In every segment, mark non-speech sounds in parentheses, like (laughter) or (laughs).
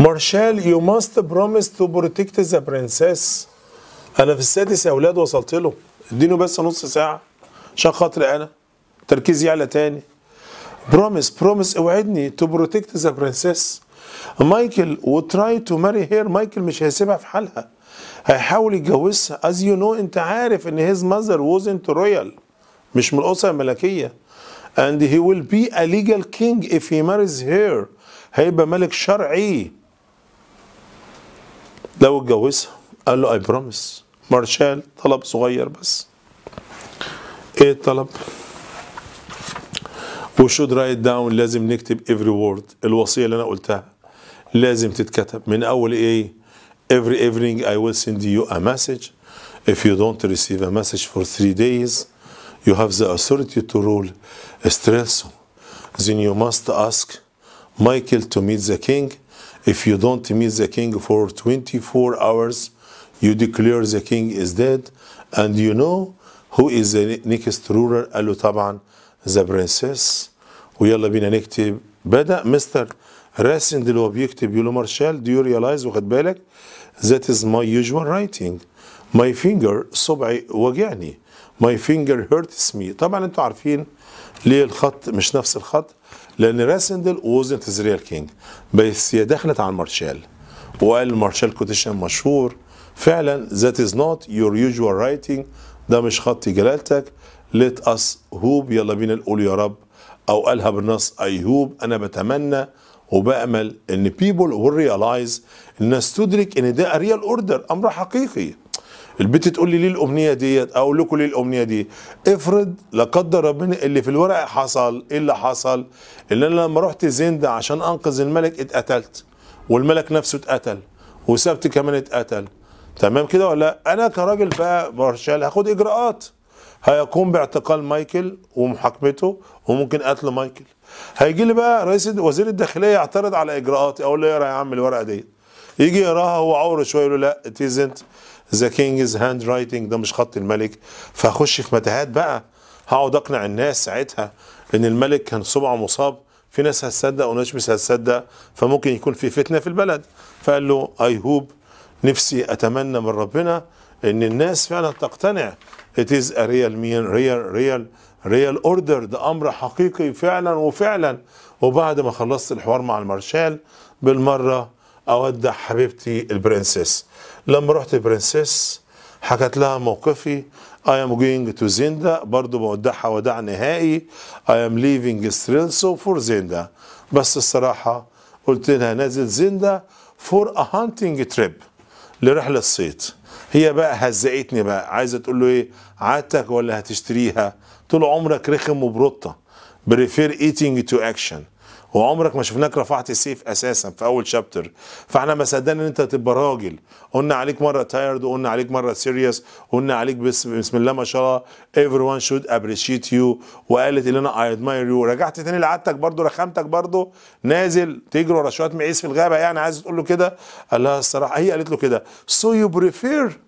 مارشال يو ماست بروميس تو بروتكت ذا برنسيس انا في السادس يا اولاد وصلت له اديني بس نص ساعه عشان خاطري انا تركيزي يعلى تاني بروميس بروميس اوعدني تو بروتكت ذا برنسيس مايكل وتراي تو ماري هير مايكل مش هيسيبها في حالها هيحاول يتجوزها از يو نو انت عارف ان هيز ماذر وزنت رويال مش من الاسره الملكيه and he will be a legal king if he marries her هيبقى ملك شرعي لو اتجوزها قال له اي بروميس مارشال طلب صغير بس ايه الطلب we رايت داون لازم نكتب افري وورد الوصيه اللي انا قلتها لازم تتكتب من اول ايه every evening I will send you a message if you don't receive a message for three days you have the authority to rule stress then you must ask Michael to meet the king If you don't meet the king for 24 hours, you declare the king is dead and you know who is the next ruler قال له طبعا the princess ويلا بينا نكتب بدأ مستر راسند اللي هو بيكتب يقول له مارشال do you realize واخد بالك that is my usual writing my finger صبعي وجعني my finger hurts me طبعا انتوا عارفين ليه الخط مش نفس الخط لان راسندل وزنت تزريال كينج بس هي دخلت على مارشال وقال مارشال كوتيشن مشهور فعلا ذات از نوت يور يوجوال رايتنج ده مش خط جلالتك ليت اس هوب يلا بينا نقول يا رب او قالها بالنص اي هوب انا بتمنى وبأمل ان بيبول will الناس تدرك ان ده ريال اوردر امر حقيقي البت تقول لي ليه الامنيه ديت اقول لكم ليه الامنيه دي افرض لا قدر ربنا اللي في الورق حصل ايه اللي حصل اللي انا لما رحت زند عشان انقذ الملك اتقتلت والملك نفسه اتقتل وسبت كمان اتقتل تمام كده ولا انا كراجل بقى مارشال هاخد اجراءات هيقوم باعتقال مايكل ومحاكمته وممكن قتل مايكل هيجي لي بقى رئيس وزير الداخليه يعترض على اجراءاتي اقول له اقرا يا عم الورقه ديت يجي يقراها هو عور شويه يقول له لا تيز ذا كينجز هاند رايتنج ده مش خط الملك فاخش في متاهات بقى هقعد اقنع الناس ساعتها ان الملك كان صبعه مصاب في ناس هتصدق وناس مش هتصدق فممكن يكون في فتنه في البلد فقال له اي هوب نفسي اتمنى من ربنا ان الناس فعلا تقتنع it is a real mean real real real order ده امر حقيقي فعلا وفعلا وبعد ما خلصت الحوار مع المارشال بالمره اودع حبيبتي البرنسيس لما رحت برنسيس حكت لها موقفي I am going to زيندا برضو بودعها وداع نهائي I am leaving ستريلسو for زيندا بس الصراحة قلت لها نازل زيندا for a hunting trip لرحلة الصيد هي بقى هزقتني بقى عايزة تقول له ايه عادتك ولا هتشتريها طول عمرك رخم وبرطة بريفير ايتينج تو اكشن وعمرك ما شفناك رفعت السيف اساسا في اول شابتر فاحنا ما صدقنا ان انت تبقى راجل قلنا عليك مره تايرد وقلنا عليك مره سيريس قلنا عليك بسم, بسم الله ما شاء الله ايفري وان شود ابريشيت يو وقالت اللي انا اي ادماير يو رجعت تاني لعادتك برده رخامتك برده نازل تجري ورا شويه معيس في الغابه يعني عايز تقول له كده قال لها الصراحه هي قالت له كده سو يو بريفير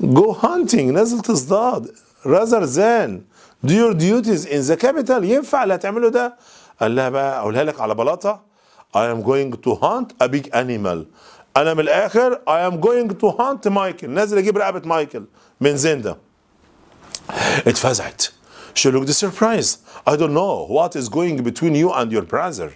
جو هانتنج نازل تصطاد rather than do your duties in the capital ينفع اللي هتعمله ده قال لها بقى اقولها لك على بلاطه I am going to hunt a big animal انا من الاخر I am going to hunt مايكل نازل اجيب رقبه مايكل من زندا اتفزعت she looked surprised I don't know what is going between you and your brother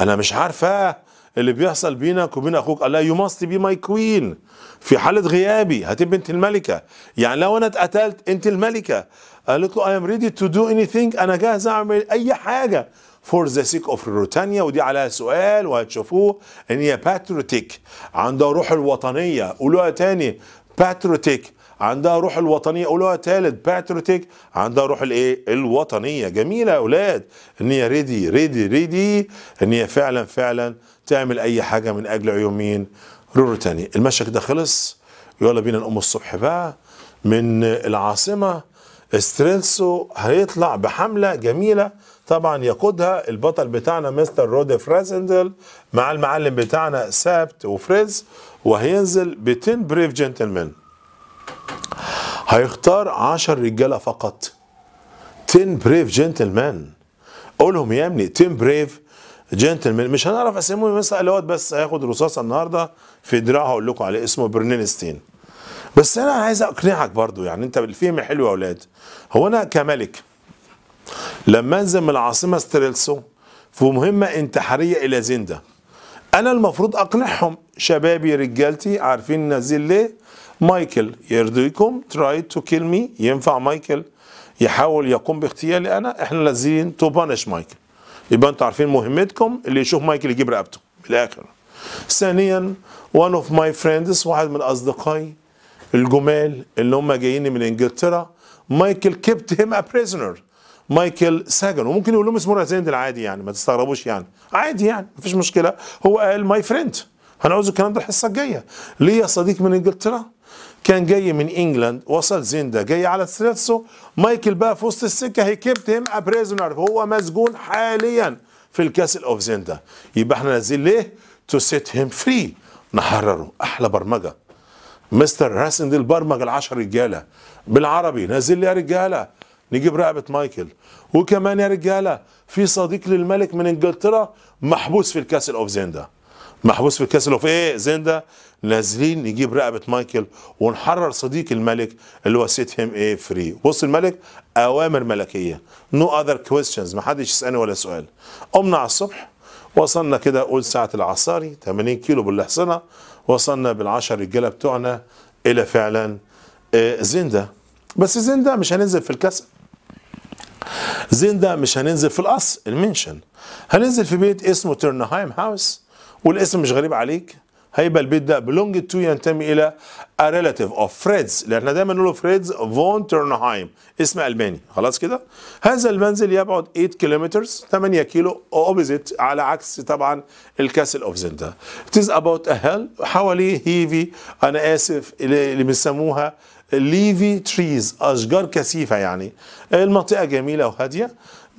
انا مش عارفه اللي بيحصل بينك وبين اخوك قال لها يو ماست بي ماي كوين في حاله غيابي هتبقى انت الملكه يعني لو انا اتقتلت انت الملكه قالت له I am ready to do anything انا جاهز اعمل اي حاجه فور ذا سيك اوف روتانيا ودي عليها سؤال وهتشوفوه ان هي باتروتيك عندها روح الوطنيه قولوها تاني باتروتيك عندها روح الوطنيه قولوها تالت باتروتيك عندها روح الايه الوطنيه جميله يا اولاد ان هي ريدي ريدي ريدي ان هي فعلا فعلا تعمل اي حاجه من اجل عيون مين روتانيا المشهد ده خلص يلا بينا نقوم الصبح بقى من العاصمه استرينسو هيطلع بحمله جميله طبعا يقودها البطل بتاعنا مستر رودي فريزندل مع المعلم بتاعنا سابت وفريز وهينزل ب 10 بريف جنتلمان هيختار 10 رجاله فقط 10 بريف جنتلمان قولهم يا ابني 10 بريف جنتلمان مش هنعرف اسمه مثلا اللي هو بس هياخد رصاصه النهارده في دراعه هقول لكم عليه اسمه برنينستين بس انا عايز اقنعك برضو يعني انت بالفهم حلو يا اولاد هو انا كملك لما انزل من العاصمه ستريلسو في مهمه انتحاريه الى زنده انا المفروض اقنعهم شبابي رجالتي عارفين نازل ليه مايكل يرضيكم تراي تو كيل مي ينفع مايكل يحاول يقوم باغتيالي انا احنا نازلين تو بانش مايكل يبقى انتوا عارفين مهمتكم اللي يشوف مايكل يجيب رقبته من الاخر ثانيا وان اوف ماي فريندز واحد من اصدقائي الجمال اللي هم جايين من انجلترا مايكل كيبت هيم ا بريزنر مايكل ساجن وممكن يقول لهم اسمه رازندل عادي يعني ما تستغربوش يعني عادي يعني مفيش مشكله هو قال ماي فريند هنعوز الكلام ده الحصه الجايه ليه يا صديق من انجلترا كان جاي من انجلاند وصل زيندا جاي على ستريتسو مايكل بقى في وسط السكه هي كيبت هيم ابريزونر هو مسجون حاليا في الكاسل اوف زيندا يبقى احنا نازلين ليه تو سيت هيم فري نحرره احلى برمجه مستر راسندل برمج العشر رجاله بالعربي نازل لي يا رجاله نجيب رقبه مايكل وكمان يا رجاله في صديق للملك من انجلترا محبوس في الكاسل اوف زيندا محبوس في الكاسل اوف ايه زيندا نازلين نجيب رقبه مايكل ونحرر صديق الملك اللي هو سيت هيم ايه فري بص الملك اوامر ملكيه نو اذر كويستشنز ما حدش يسالني ولا سؤال قمنا على الصبح وصلنا كده قول ساعه العصاري 80 كيلو بالحصنه وصلنا بالعشر رجاله بتوعنا الى فعلا آه، زيندا بس زيندا مش هننزل في الكسل زين ده مش هننزل في القصر المنشن هننزل في بيت اسمه ترنهايم هاوس والاسم مش غريب عليك هيبقى البيت ده بلونج تو ينتمي الى a اوف فريدز لان احنا دايما نقول فريدز فون ترنهايم اسم الماني خلاص كده هذا المنزل يبعد 8 كيلومتر 8 كيلو اوبزيت على عكس طبعا الكاسل اوف زندا it is about a حواليه هيفي انا اسف اللي بيسموها ليفي تريز اشجار كثيفه يعني المنطقه جميله وهاديه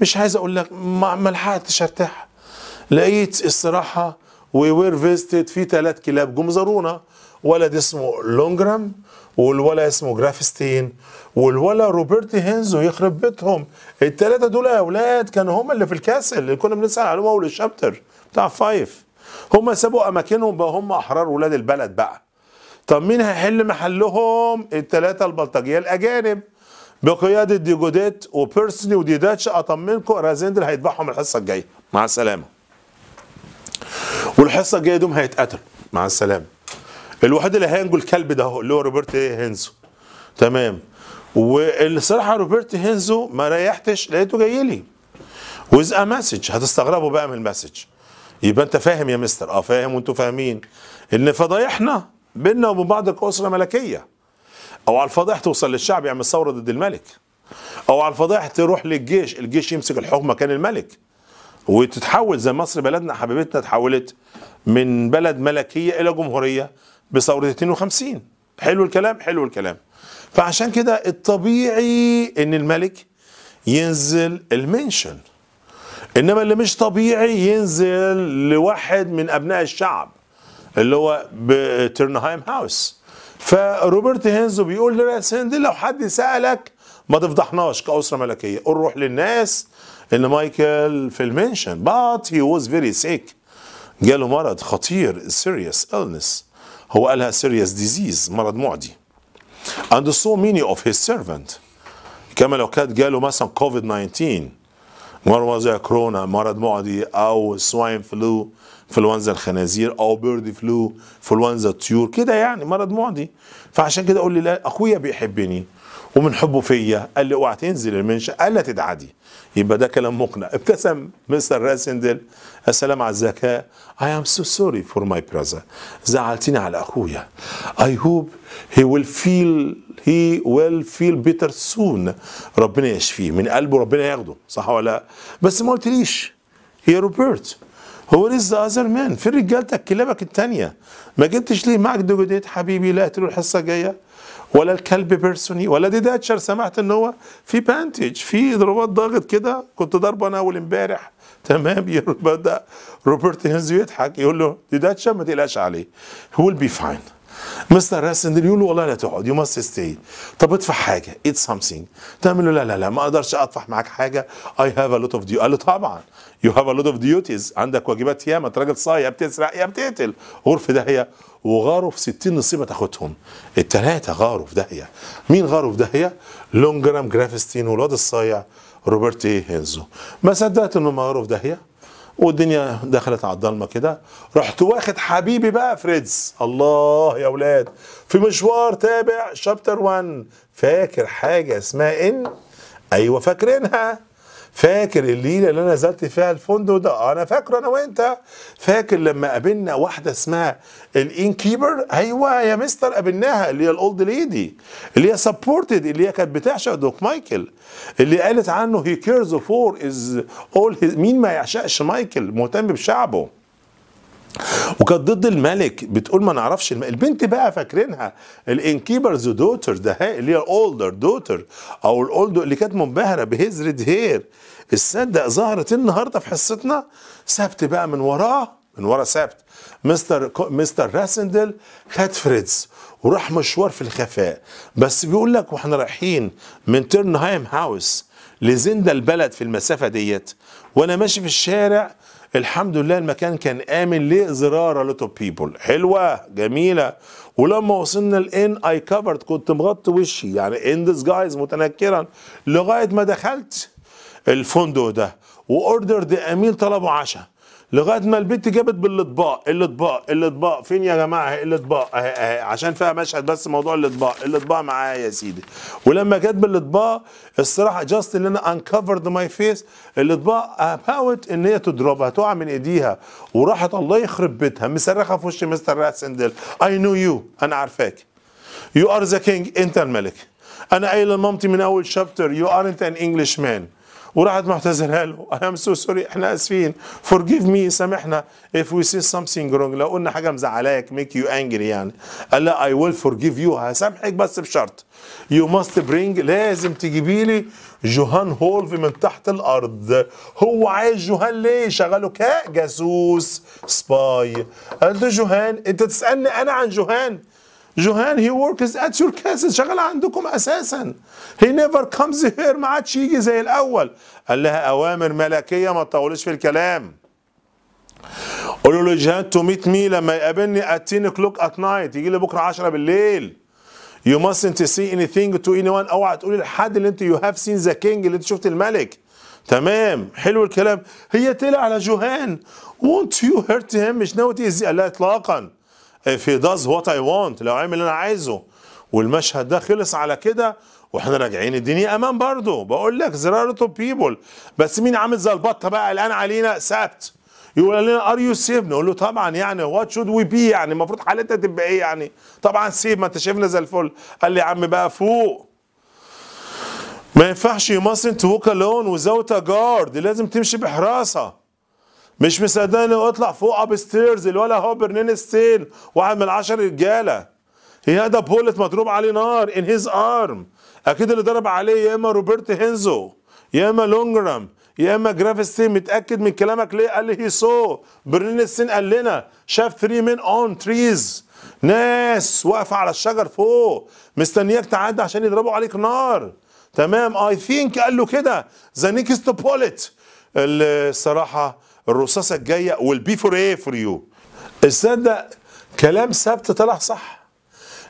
مش عايز اقول لك ما لحقتش ارتاح لقيت الصراحه وي وير فيزيتد في ثلاث كلاب جم زارونا ولد اسمه لونجرام والولا اسمه جرافستين والولا روبرت هينز ويخرب بيتهم الثلاثه دول يا اولاد كانوا هم اللي في الكاسل اللي كنا بنسال عليهم اول الشابتر بتاع فايف هم سابوا اماكنهم بقى هم احرار ولاد البلد بقى طب مين هيحل محلهم الثلاثه البلطجيه الاجانب بقياده ديجوديت وبيرسني وديداتش اطمنكم رازندل هيتبعهم الحصه الجايه مع السلامه والحصه الجايه دوم هيتقتلوا مع السلامه الوحيد اللي هينجو الكلب ده اللي هو روبرت هينزو تمام والصراحه روبرت هينزو ما ريحتش لقيته جاي لي ويز ا مسج هتستغربوا بقى من المسج يبقى انت فاهم يا مستر اه فاهم وانتوا فاهمين ان فضايحنا بيننا وبين بعض كأسرة ملكية أو على الفضائح توصل للشعب يعمل ثورة ضد الملك أو على الفضائح تروح للجيش الجيش يمسك الحكم مكان الملك وتتحول زي مصر بلدنا حبيبتنا اتحولت من بلد ملكية إلى جمهورية بثورة 52 حلو الكلام حلو الكلام فعشان كده الطبيعي ان الملك ينزل المنشن انما اللي مش طبيعي ينزل لواحد من ابناء الشعب اللي هو بترنهايم هاوس فروبرت هينزو بيقول لراس هند لو حد سالك ما تفضحناش كاسره ملكيه قول روح للناس ان مايكل في المنشن بات هي واز فيري سيك جاله مرض خطير سيريس illness هو قالها سيريس ديزيز مرض معدي and so many of his servant كما لو كانت جاله مثلا كوفيد 19 مرض زي كورونا مرض معدي او سواين فلو انفلونزا الخنازير او بيرد فلو انفلونزا الطيور كده يعني مرض معدي فعشان كده اقول لي لا اخويا بيحبني ومن حبه فيا قال لي اوعى تنزل المنشا قال لا تدعدي يبقى ده كلام مقنع (laughs) ابتسم مستر راسندل السلام على الذكاء I am so sorry for my brother زعلتني على اخويا I hope he will feel he will feel better soon ربنا يشفيه من قلبه ربنا ياخده صح ولا لا بس ما قلتليش يا روبرت هو ذا اذر مان فين رجالتك كلابك التانية ما جبتش ليه معك دوجوديت حبيبي لا قتلوا الحصه الجايه ولا الكلب بيرسوني ولا دي داتشر سمعت ان هو في بانتج في ضربات ضاغط كده كنت ضربه انا اول امبارح تمام بدا روبرت هينز يضحك يقول له دي داتشر ما تقلقش عليه هو ويل بي فاين مستر راسن يقول له والله لا تقعد يو ماست ستي طب ادفع حاجه ايت سمثينج تعمل له لا لا لا ما اقدرش ادفع معاك حاجه اي هاف ا لوت اوف ديو قال له طبعا يو هاف ا لود اوف ديوتيز عندك واجبات ياما انت راجل صايع يا بتسرق يا بتقتل غرف داهيه وغاروا في 60 نصيبه تاخدهم الثلاثه غاروا في داهيه مين غاروا في داهيه؟ لونجرام جرافستين والواد الصايع روبرت ايه هينزو ما صدقت انهم غاروا في داهيه والدنيا دخلت على الضلمه كده رحت واخد حبيبي بقى فريدز الله يا اولاد في مشوار تابع شابتر 1 فاكر حاجه اسمها ان ايوه فاكرينها فاكر الليله اللي انا نزلت فيها الفندق ده انا فاكره انا وانت فاكر لما قابلنا واحده اسمها الان كيبر ايوه يا مستر قابلناها اللي هي الاولد ليدي اللي هي سبورتد اللي هي كانت بتعشق دوك مايكل اللي قالت عنه هي كيرز فور از اول مين ما يعشقش مايكل مهتم بشعبه وكانت ضد الملك بتقول ما نعرفش الملك. البنت بقى فاكرينها الانكيبرز دوتر ده اللي هي الاولدر دوتر او الاولدر اللي كانت منبهره ريد هير الصدق ظهرت النهارده في حصتنا سبت بقى من وراه من ورا سبت مستر مستر راسندل خد فريدز وراح مشوار في الخفاء بس بيقول لك واحنا رايحين من ترنهايم هاوس لزندا البلد في المسافه ديت وانا ماشي في الشارع الحمد لله المكان كان امن ليه زراره لوتو بيبل حلوه جميله ولما وصلنا الان اي كفرد كنت مغطي وشي يعني ان ذس جايز متنكرا لغايه ما دخلت الفندق ده واوردر دي اميل طلبوا عشاء لغايه ما البنت جابت بالاطباق الاطباق الاطباق فين يا جماعه الاطباق اهي اهي عشان فيها مشهد بس موضوع الاطباق الاطباق معايا يا سيدي ولما جت بالاطباق الصراحه جاست ان انا انكفرد ماي فيس الاطباق هاوت ان هي تضربها تقع من ايديها وراحت الله يخرب بيتها مصرخه في وش مستر رات سندل اي نو يو انا عارفاك يو ار ذا كينج انت الملك انا قايل لمامتي من اول شابتر يو ار انت ان انجلش مان وراحت معتذرها له انا ام سو سوري احنا اسفين فورجيف مي سامحنا اف وي سي سمثينج رونج لو قلنا حاجه مزعلاك ميك يو انجري يعني قال لا اي ويل فورجيف يو هسامحك بس بشرط يو ماست برينج لازم تجيبي لي جوهان هولف من تحت الارض هو عايز جوهان ليه شغله كجاسوس سباي قال له جوهان انت تسالني انا عن جوهان جوهان هي وركس ات يور كاسز شغال عندكم أساسا هي نيفر كمز هير ما عادش يجي زي الأول قال لها أوامر ملكية ما تطولش في الكلام قولوا له جهان تو ميت مي لما يقابلني at 10 o'clock at night يجي لي بكره 10 بالليل you mustn't see anything to anyone اوعى تقولي لحد اللي انت you have seen the king اللي انت شفت الملك تمام حلو الكلام هي طلع على جوهان won't you hurt him مش ناوي تأذيه قال لا اطلاقا if he does what I want لو عمل اللي انا عايزه والمشهد ده خلص على كده واحنا راجعين الدنيا امان برضه بقول لك زرار تو بيبول بس مين عامل زي البطه بقى الان علينا سابت يقول لنا ار يو سيف نقول له طبعا يعني وات شود وي بي يعني المفروض حالتنا تبقى ايه يعني طبعا سيف ما انت شايفنا زي الفل قال لي يا عم بقى فوق ما ينفعش يو ماستنت ووك الون وزاوت جارد لازم تمشي بحراسه مش مصدقني اطلع فوق اب ستيرز الولا هو برنين ستيل واحد من العشر رجاله هي هذا بولت مضروب عليه نار ان هيز ارم اكيد اللي ضرب عليه يا اما روبرت هينزو يا اما لونجرام يا اما جرافستين متاكد من كلامك ليه قال لي هي سو برنين ستين قال لنا شاف 3 مين اون تريز ناس واقفه على الشجر فوق مستنياك تعدي عشان يضربوا عليك نار تمام اي ثينك قال له كده ذا نيكست بوليت الصراحه الرصاصه الجايه والبي فور ايه فور يو السنة كلام ثابت طلع صح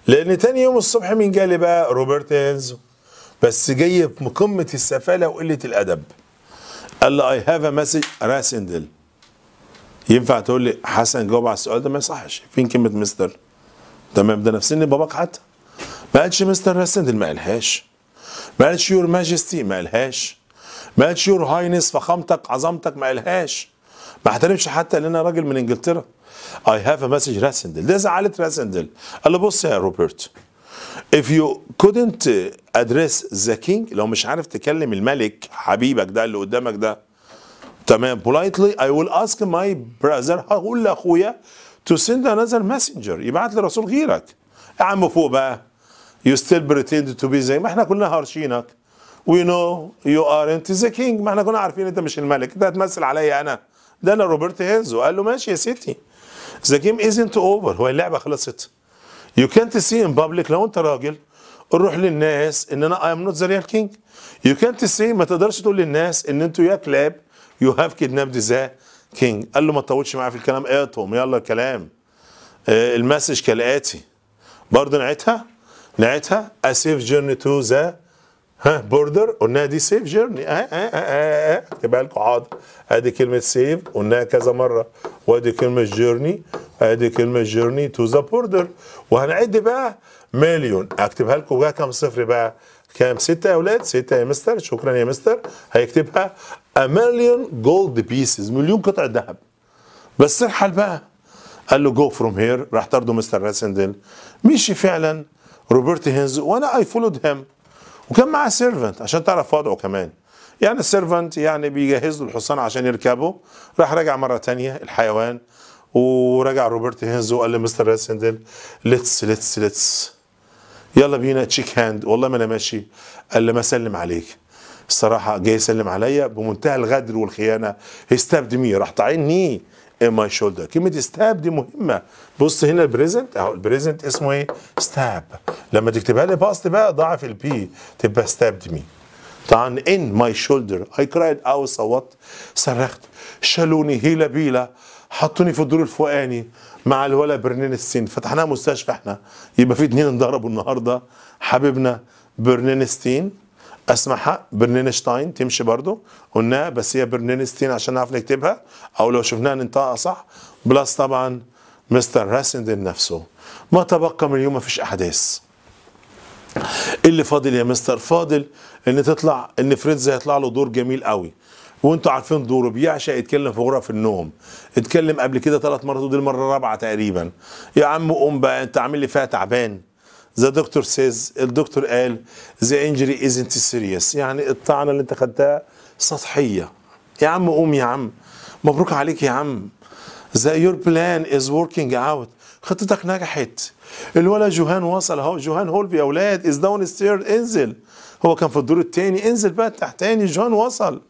لان تاني يوم الصبح مين جالي بقى روبرت هينز بس جاي في قمه السفاله وقله الادب قال لي اي هاف ا مسج راسندل ينفع تقول لي حسن جاوب على السؤال ده ما يصحش فين كلمه مستر تمام ده نفسني باباك حتى ما قالش مستر راسندل ما قالهاش ما قالش يور ماجستي ما قالهاش ما قالش يور هاينس فخامتك عظمتك ما قالهاش ما احترمش حتى ان انا راجل من انجلترا اي هاف ا مسج راسندل ده زعلت راسندل قال له بص يا روبرت if you couldn't address the king لو مش عارف تكلم الملك حبيبك ده اللي قدامك ده تمام politely I will ask my brother هقول لاخويا to send another messenger يبعت لي رسول غيرك يا عم فوق بقى you still pretend to be زي ما احنا كلنا هارشينك we know you aren't the king ما احنا كنا عارفين انت مش الملك انت هتمثل عليا انا ده انا روبرت هينز وقال له ماشي يا سيتي ذا جيم ازنت اوفر هو اللعبه خلصت يو كانت سي ان بابليك لو انت راجل روح للناس ان انا اي ام نوت ذا ريال كينج يو كانت سي ما تقدرش تقول للناس ان انتوا يا كلاب يو هاف كيدنابد ذا كينج قال له ما تطولش معايا في الكلام اقطهم يلا الكلام آه، المسج كالاتي برضه نعيدها نعيدها اسيف جيرني تو ذا ها بوردر قلناها دي سيف جيرني آه،, اه اه اه اه اكتبها آه آه. لكم حاضر ادي كلمه سيف قلناها كذا مره وادي كلمه جيرني ادي كلمه جيرني تو ذا بوردر وهنعد بقى مليون اكتبها لكم بقى كام صفر بقى كام ستة يا اولاد ستة يا مستر شكرا يا مستر هيكتبها مليون جولد gold مليون قطعه ذهب بس ارحل بقى قال له جو فروم هير راح طرده مستر راسندل مشي فعلا روبرت هينز وانا اي فولود هيم وكان معاه سيرفنت عشان تعرف وضعه كمان يعني السيرفنت يعني بيجهز له الحصان عشان يركبه راح راجع مره تانية الحيوان ورجع روبرت هينز وقال لمستر راسندل ليتس ليتس ليتس يلا بينا تشيك هاند والله ما انا ماشي قال لي ما سلم عليك الصراحه جاي يسلم عليا بمنتهى الغدر والخيانه هيستبد مي راح طعني in my shoulder كلمه stab دي مهمه بص هنا البريزنت اهو البريزنت اسمه ايه stab لما تكتبها لي باست بقى ضعف البي تبقى stabbed me طبعا in my shoulder I cried او صوت صرخت شالوني هيلا بيلا حطوني في الدور الفوقاني مع الولا برنين السين فتحناها مستشفى احنا يبقى في اتنين انضربوا النهارده حبيبنا برنين ستين اسمع حق برنينشتاين تمشي برضو قلناها بس هي برنينستين عشان نعرف نكتبها او لو شفناها ننطقها صح بلس طبعا مستر راسندن نفسه ما تبقى من اليوم ما فيش احداث اللي فاضل يا مستر فاضل ان تطلع ان فريدز هيطلع له دور جميل قوي وانتوا عارفين دوره بيعشق يتكلم في غرف النوم اتكلم قبل كده ثلاث مرات ودي المره الرابعه تقريبا يا عم قوم بقى انت عامل لي فيها تعبان ذا دكتور سيز الدكتور قال ذا انجري ازنت سيريس يعني الطعنه اللي انت خدتها سطحيه يا عم قوم يا عم مبروك عليك يا عم ذا يور بلان از وركينج اوت خطتك نجحت الولد جوهان وصل اهو جوهان هولب يا اولاد از داون ستير انزل هو كان في الدور الثاني انزل بقى تحتاني جوهان وصل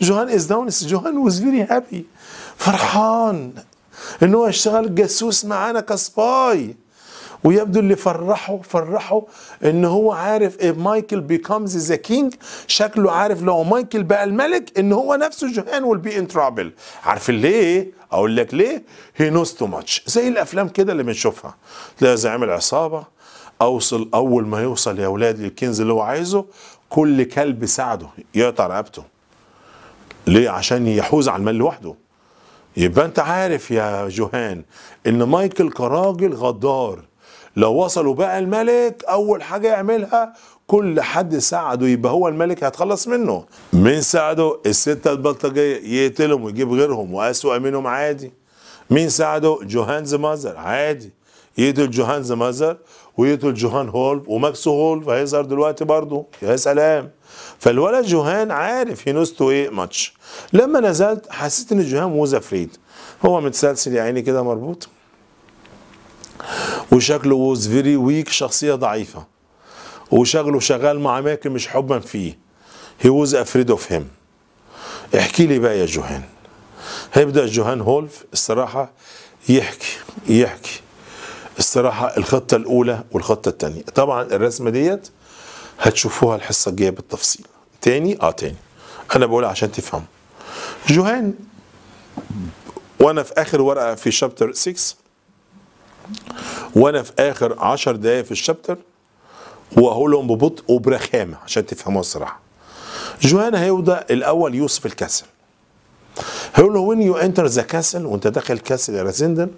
جوهان از داون جوهان واز فيري هابي فرحان ان هو اشتغل جاسوس معانا كسباي ويبدو اللي فرحه فرحه ان هو عارف إيه مايكل بيكمز ذا كينج شكله عارف لو مايكل بقى الملك ان هو نفسه جوهان ويل بي ان ترابل عارفين ليه اقول لك ليه هي نوز تو ماتش زي الافلام كده اللي بنشوفها تلاقي زعيم العصابه اوصل اول ما يوصل يا اولاد للكنز اللي هو عايزه كل كلب ساعده يقطع رقبته ليه عشان يحوز على المال لوحده يبقى انت عارف يا جوهان ان مايكل كراجل غدار لو وصلوا بقى الملك اول حاجه يعملها كل حد ساعده يبقى هو الملك هيتخلص منه مين ساعده الستة البلطجية يقتلهم ويجيب غيرهم وأسوأ منهم عادي مين ساعده جوهانز مازر عادي يقتل جوهانز مازر ويقتل جوهان هولف وماكس هولف هيظهر دلوقتي برضه يا سلام فالولد جوهان عارف ينوستو ايه ماتش لما نزلت حسيت ان جوهان موزة افريد هو متسلسل يا عيني كده مربوط وشكله was فيري ويك شخصية ضعيفة وشغله شغال مع أماكن مش حبا فيه هي ووز أفريد أوف هيم احكي لي بقى يا جوهان هيبدأ جوهان هولف الصراحة يحكي يحكي الصراحة الخطة الأولى والخطة الثانية طبعا الرسمة ديت هتشوفوها الحصة الجاية بالتفصيل تاني اه تاني أنا بقول عشان تفهموا جوهان وأنا في آخر ورقة في شابتر 6 وانا في اخر عشر دقايق في الشابتر واقول لهم ببطء وبرخامه عشان تفهموها الصراحه جوهان هيودا الاول يوصف الكسل هيقول له وين يو انتر ذا كاسل وانت داخل كاسل يا راسندن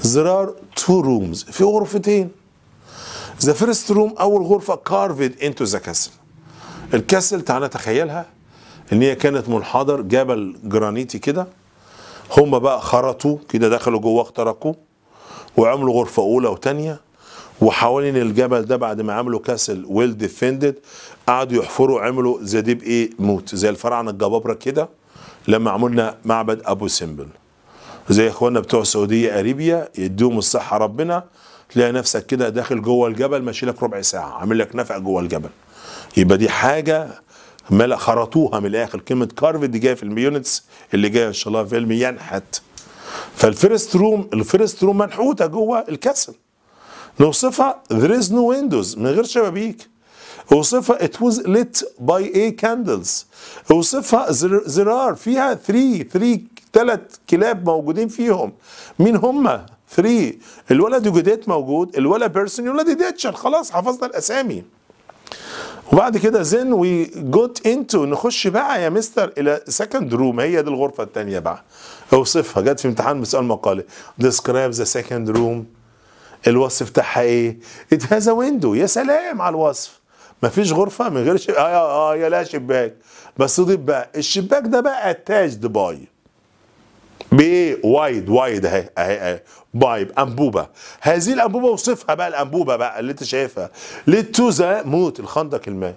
زرار تو رومز في غرفتين ذا فيرست روم اول غرفه كارفيد انتو ذا كاسل الكاسل تعالى نتخيلها ان هي كانت منحدر جبل جرانيتي كده هم بقى خرطوا كده دخلوا جوه اخترقوه وعملوا غرفه اولى وثانيه وحوالين الجبل ده بعد ما عملوا كاسل ويل ديفندد قعدوا يحفروا عملوا زي ديب ايه موت زي الفراعنه الجبابره كده لما عملنا معبد ابو سمبل زي اخواننا بتوع السعوديه اريبيا يديهم الصحه ربنا تلاقي نفسك كده داخل جوه الجبل ماشي لك ربع ساعه عامل لك نفق جوه الجبل يبقى دي حاجه ملا خرطوها من الاخر كلمه كارف دي جايه في الميونتس اللي جايه ان شاء الله فيلم ينحت فالفيرست روم الفيرست روم منحوته جوه الكاسل نوصفها ذير از نو ويندوز من غير شبابيك اوصفها ات ووز ليت باي اي كاندلز اوصفها زرار فيها 3 3 ثلاث كلاب موجودين فيهم مين هم 3 الولد جوديت موجود الولا بيرسون الولد ديتشر خلاص حفظنا الاسامي وبعد كده زين وي جوت انتو نخش بقى يا مستر الى سكند روم هي دي الغرفه الثانيه بقى اوصفها جت في امتحان بسؤال مقالي ديسكرايب ذا سكند روم الوصف بتاعها ايه ات هاز ويندو يا سلام على الوصف مفيش غرفة من غير شباك آه،, اه اه يا لا شباك بس ضيف بقى الشباك ده بقى اتاجد باي بايه وايد وايد اهي اهي بايب انبوبه هذه الانبوبه وصفها بقى الانبوبه بقى اللي انت شايفها ليه تو ذا موت الخندق الماء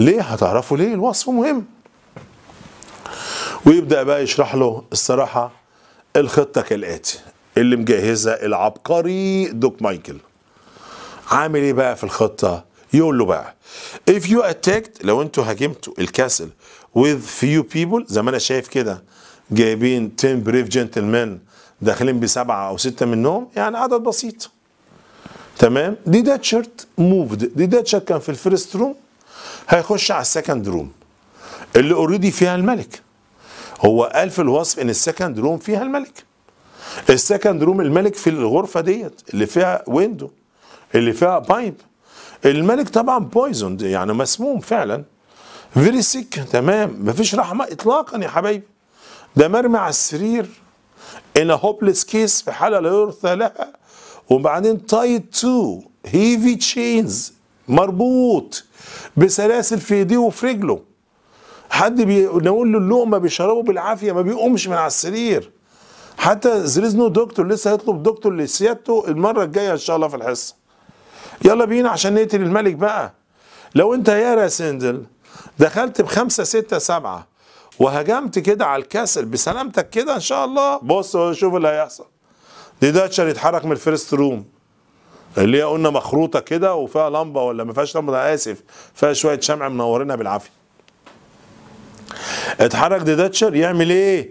ليه هتعرفوا ليه الوصف مهم ويبدا بقى يشرح له الصراحه الخطه كالاتي اللي مجهزها العبقري دوك مايكل عامل ايه بقى في الخطه يقول له بقى if you attacked لو انتوا هاجمتوا الكاسل with few people زي ما انا شايف كده جايبين 10 بريف جنتلمان داخلين بسبعه او سته منهم يعني عدد بسيط تمام دي داتشرت موفد دي داتشرت كان في الفيرست روم هيخش على السكند روم اللي اوريدي فيها الملك هو قال في الوصف ان السكند روم فيها الملك السكند روم الملك في الغرفه ديت اللي فيها ويندو اللي فيها بايب الملك طبعا بويزوند يعني مسموم فعلا فيري سيك تمام مفيش رحمه اطلاقا يا حبايبي ده مرمي على السرير ان هوبليس كيس في حاله لا يرثى لها وبعدين تايد تو هيفي تشينز مربوط بسلاسل في ايديه وفي رجله حد بنقول له اللقمه بيشربه بالعافيه ما بيقومش من على السرير حتى زريزنو دكتور لسه هيطلب دكتور لسيادته المره الجايه ان شاء الله في الحصه يلا بينا عشان نقتل الملك بقى لو انت يا راسندل دخلت بخمسة ستة سبعة وهجمت كده على الكاسل بسلامتك كده ان شاء الله بص شوف اللي هيحصل دي داتشر يتحرك من الفيرست روم اللي هي قلنا مخروطه كده وفيها لمبه ولا ما فيهاش لمبه اسف فيها شويه شمع منورينها بالعافيه اتحرك ديداتشر يعمل ايه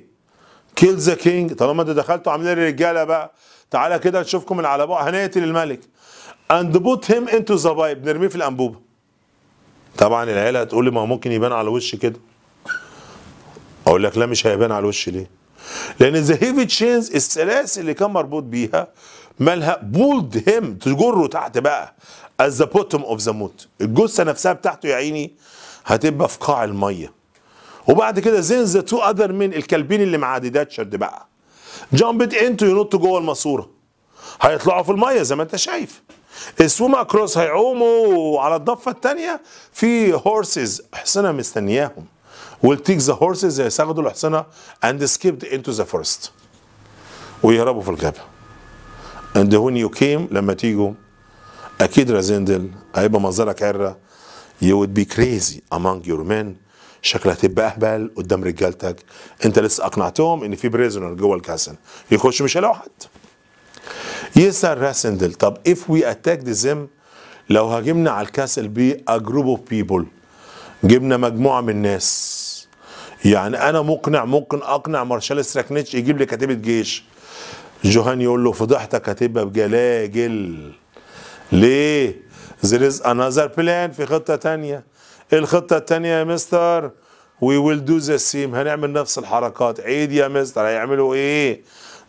كيل ذا كينج طالما انت دخلتوا عاملين رجاله بقى تعالى كده نشوفكم من على بقى هنقتل الملك اند بوت هيم انتو ذا بايب نرميه في الانبوبه طبعا العيله هتقول لي ما هو ممكن يبان على وش كده اقول لك لا مش هيبان على الوش ليه لان ذا هيفي تشينز السلاسل اللي كان مربوط بيها مالها بولد هيم تجره تحت بقى از ذا بوتوم اوف ذا موت الجثه نفسها بتاعته يا عيني هتبقى في قاع الميه وبعد كده زين ذا تو اذر من الكلبين اللي ديدات شرد بقى جامبت انتو ينطوا جوه الماسوره هيطلعوا في الميه زي ما انت شايف السوما اكروس هيعوموا على الضفه الثانيه في هورسز حصنه مستنياهم ويل تيك ذا هورسز هيسخدوا الحصنه اند سكيب انتو ذا فورست ويهربوا في الغابه اند هون يو كيم لما تيجوا اكيد رازندل هيبقى منظرك عره يو ود بي كريزي امونج يور مان شكلها تبقى اهبل قدام رجالتك انت لسه اقنعتهم ان في بريزنر جوه الكاسل يخش مش هيلاقوا حد يسأل راسندل طب اف وي اتاك ذا them لو هاجمنا على الكاسل بي ا جروب اوف بيبول جبنا مجموعة من الناس يعني انا مقنع ممكن اقنع مارشال ستراكنيتش يجيب لي كتيبة جيش جوهان يقول له فضحتك هتبقى بجلاجل ليه ذير از انذر بلان في خطة ثانيه الخطة الثانية يا مستر وي ويل دو ذا سيم هنعمل نفس الحركات عيد يا مستر هيعملوا ايه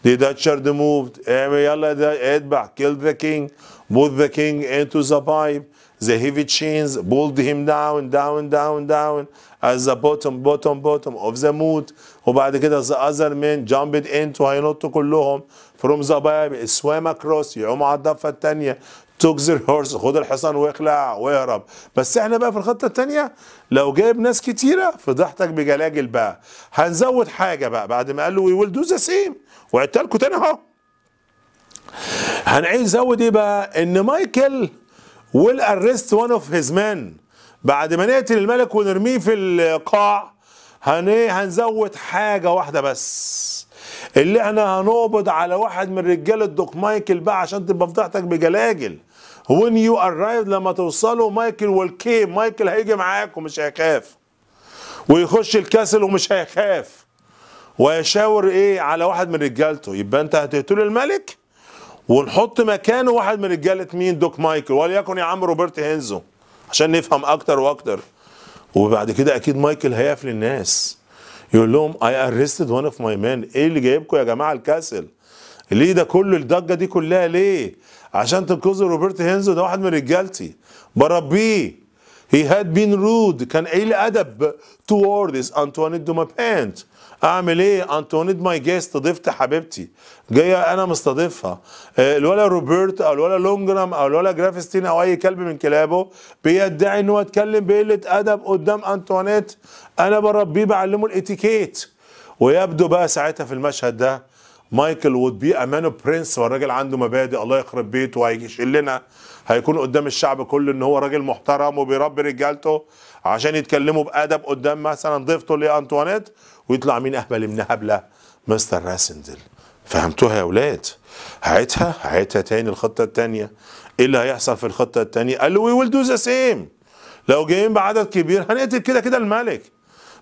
دي داتشر دي موفد اعمل يلا اتبع كيل ذا كينج بوت ذا كينج انتو ذا بايب the heavy chains pulled him down down down داون at the bottom bottom bottom of the موت وبعد كده the other men jumped into هينطوا كلهم from the pipe swam across يقوم على الضفه الثانيه تجزر هورس خد الحصان واخلع واهرب بس احنا بقى في الخطه الثانيه لو جايب ناس كتيره فضحتك بجلاجل بقى هنزود حاجه بقى بعد ما قال له وي ويل دو ذا سيم وعدتها لكم تاني اهو هنعيد زود ايه بقى ان مايكل ويل ارست وان اوف هيز مان بعد ما نقتل الملك ونرميه في القاع هن هنزود حاجه واحده بس اللي احنا هنقبض على واحد من رجال الدوك مايكل بقى عشان تبقى فضحتك بجلاجل وين يو ارايف لما توصلوا مايكل والكيم مايكل هيجي معاك ومش هيخاف ويخش الكاسل ومش هيخاف ويشاور ايه على واحد من رجالته يبقى انت هتقتل الملك ونحط مكانه واحد من رجاله مين دوك مايكل وليكن يا عم روبرت هينزو عشان نفهم اكتر واكتر وبعد كده اكيد مايكل هيقفل الناس يقول لهم اي ارستد وان اوف ماي مان ايه اللي جايبكم يا جماعه الكاسل ليه ده كله الضجه دي كلها ليه عشان تنقذي روبرت هينزو ده واحد من رجالتي بربيه He had been rude كان قليل أدب towards أنتوانيت دو مابانت أعمل إيه أنتوانيت ماي جيست استضفت حبيبتي جاية أنا مستضيفها آه، الولا روبرت أو الولا لونجرام أو الولا جرافستين أو أي كلب من كلابه بيدعي إن هو اتكلم بقلة أدب قدام أنتوانيت أنا بربيه بعلمه الإتيكيت ويبدو بقى ساعتها في المشهد ده مايكل وود بي امانو برنس والراجل عنده مبادئ الله يخرب بيته وهيشيل لنا هيكون قدام الشعب كله ان هو راجل محترم وبيربي رجالته عشان يتكلموا بادب قدام مثلا ضيفته اللي انطوانيت ويطلع مين اهبل من هبله مستر راسندل فهمتوها يا اولاد هعيدها هعيدها تاني الخطه التانيه ايه اللي هيحصل في الخطه التانيه قال له وي ويل دو ذا سيم لو جايين بعدد كبير هنقتل كده كده الملك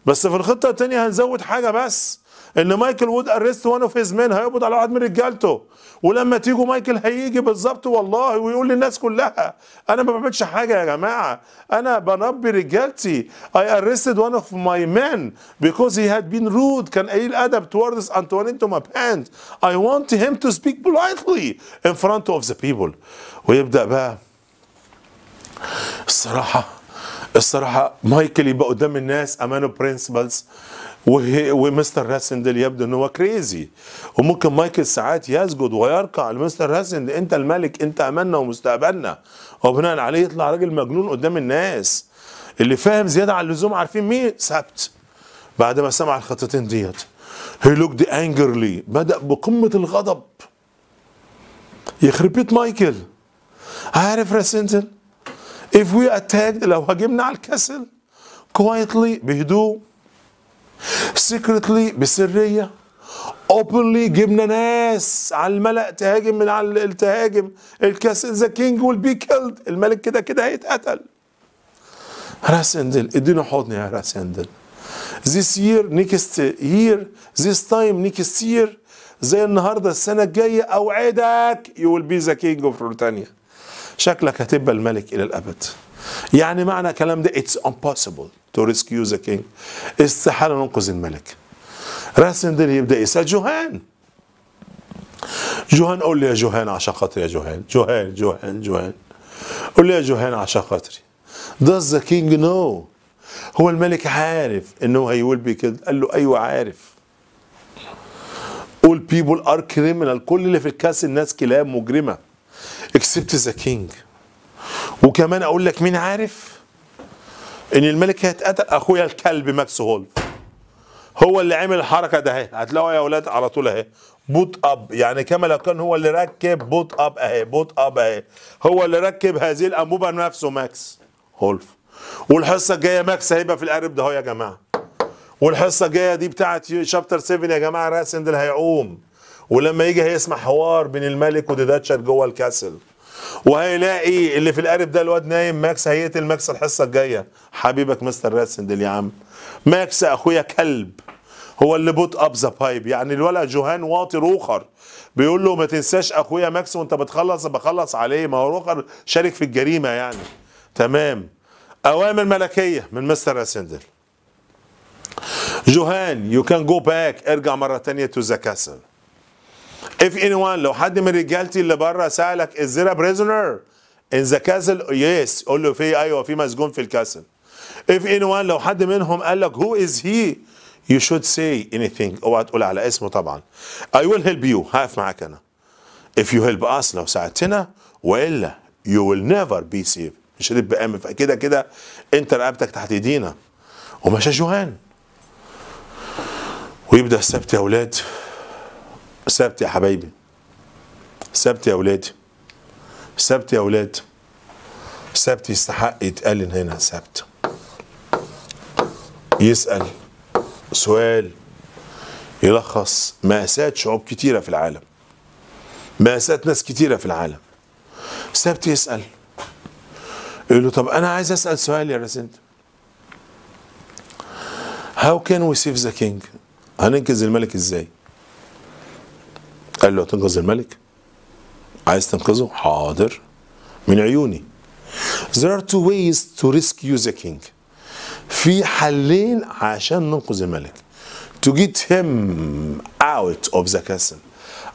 بس في الخطه التانيه هنزود حاجه بس ان مايكل وود ارست وان اوف هيز مان هيقبض على واحد من رجالته ولما تيجوا مايكل هيجي بالظبط والله ويقول للناس كلها انا ما بعملش حاجه يا جماعه انا بنبي رجالتي اي ارستد وان اوف ماي مان بيكوز هي هاد بين رود كان قليل ادب انتوانيتو ما مابانت اي ونت هيم تو سبيك بولايتلي ان فرونت اوف ذا بيبل ويبدا بقى الصراحه الصراحه مايكل يبقى قدام الناس امانه برنسبلز ومستر راسندل يبدو ان هو كريزي وممكن مايكل ساعات يسجد ويركع لمستر هاسندل انت الملك انت امنا ومستقبلنا وبناء عليه يطلع راجل مجنون قدام الناس اللي فاهم زياده عن اللزوم عارفين مين سبت بعد ما سمع الخطتين ديت هي لوكد انجرلي بدا بقمه الغضب يخرب بيت مايكل عارف راسندل if we attacked لو هاجمنا على الكسل quietly بهدوء سيكريتلي بسريه اوبنلي جبنا ناس على الملأ تهاجم من على تهاجم الكاس ذا كينج ويل بي كيلد الملك كده كده هيتقتل راسندل ادينا حضن يا راسندل this year next year this time next year زي النهارده السنه الجايه اوعدك يو ويل بي ذا كينج اوف روتانيا شكلك هتبقى الملك الى الابد يعني معنى كلام ده it's impossible to rescue the king استحالة ننقذ الملك راسم الدين يبدأ يسأل جوهان جوهان قول لي يا جوهان عشان خاطري يا جوهان جوهان جوهان جوهان قول لي يا جوهان عشان خاطري does the king know هو الملك عارف انه هي ويل بي كده قال له ايوه عارف all people are criminal كل اللي في الكاس الناس كلاب مجرمه except the king وكمان اقول لك مين عارف ان الملك هيتقتل اخويا الكلب ماكس هولف هو اللي عمل الحركه ده اهي هتلاقوا يا اولاد على طول اهي بوت اب يعني كما لو كان هو اللي ركب بوت اب اهي بوت اب اهي هو اللي ركب هذه الانبوبه نفسه ماكس هولف والحصه الجايه ماكس هيبقى في القارب ده اهو يا جماعه والحصه الجايه دي بتاعه شابتر 7 يا جماعه راسندل هيعوم ولما يجي هيسمع حوار بين الملك وديداتشر جوه الكاسل وهيلاقي اللي في القارب ده الواد نايم ماكس هيقتل ماكس الحصه الجايه حبيبك مستر راسندل يا عم ماكس اخويا كلب هو اللي بوت اب ذا بايب يعني الولد جوهان واطي روخر بيقول له ما تنساش اخويا ماكس وانت بتخلص بخلص عليه ما هو روخر شارك في الجريمه يعني تمام اوامر ملكيه من مستر راسندل جوهان يو كان جو باك ارجع مره ثانيه تو ذا كاسل if anyone لو حد من رجالتي اللي بره سالك is there a prisoner in the castle yes قول له في ايوه في مسجون في الكاسل if anyone لو حد منهم قال لك who is he you should say anything اوعى تقول على اسمه طبعا I will help you هقف معاك انا if you help us لو ساعدتنا والا you will never be saved. مش هتبقى امن فكده كده انت رقبتك تحت ايدينا ومشى جوهان ويبدا السبت يا اولاد السبت يا حبايبي السبت يا ولادي السبت يا ولاد السبت يستحق يتقال هنا سبت يسأل سؤال يلخص مأساة شعوب كتيرة في العالم مأساة ناس كتيرة في العالم سبت يسأل يقول له طب أنا عايز أسأل سؤال يا راسنت How can we save the king؟ هننقذ الملك ازاي؟ قال له تنقذ الملك عايز تنقذه حاضر من عيوني There are two ways to rescue the king في حلين عشان ننقذ الملك To get him out of the castle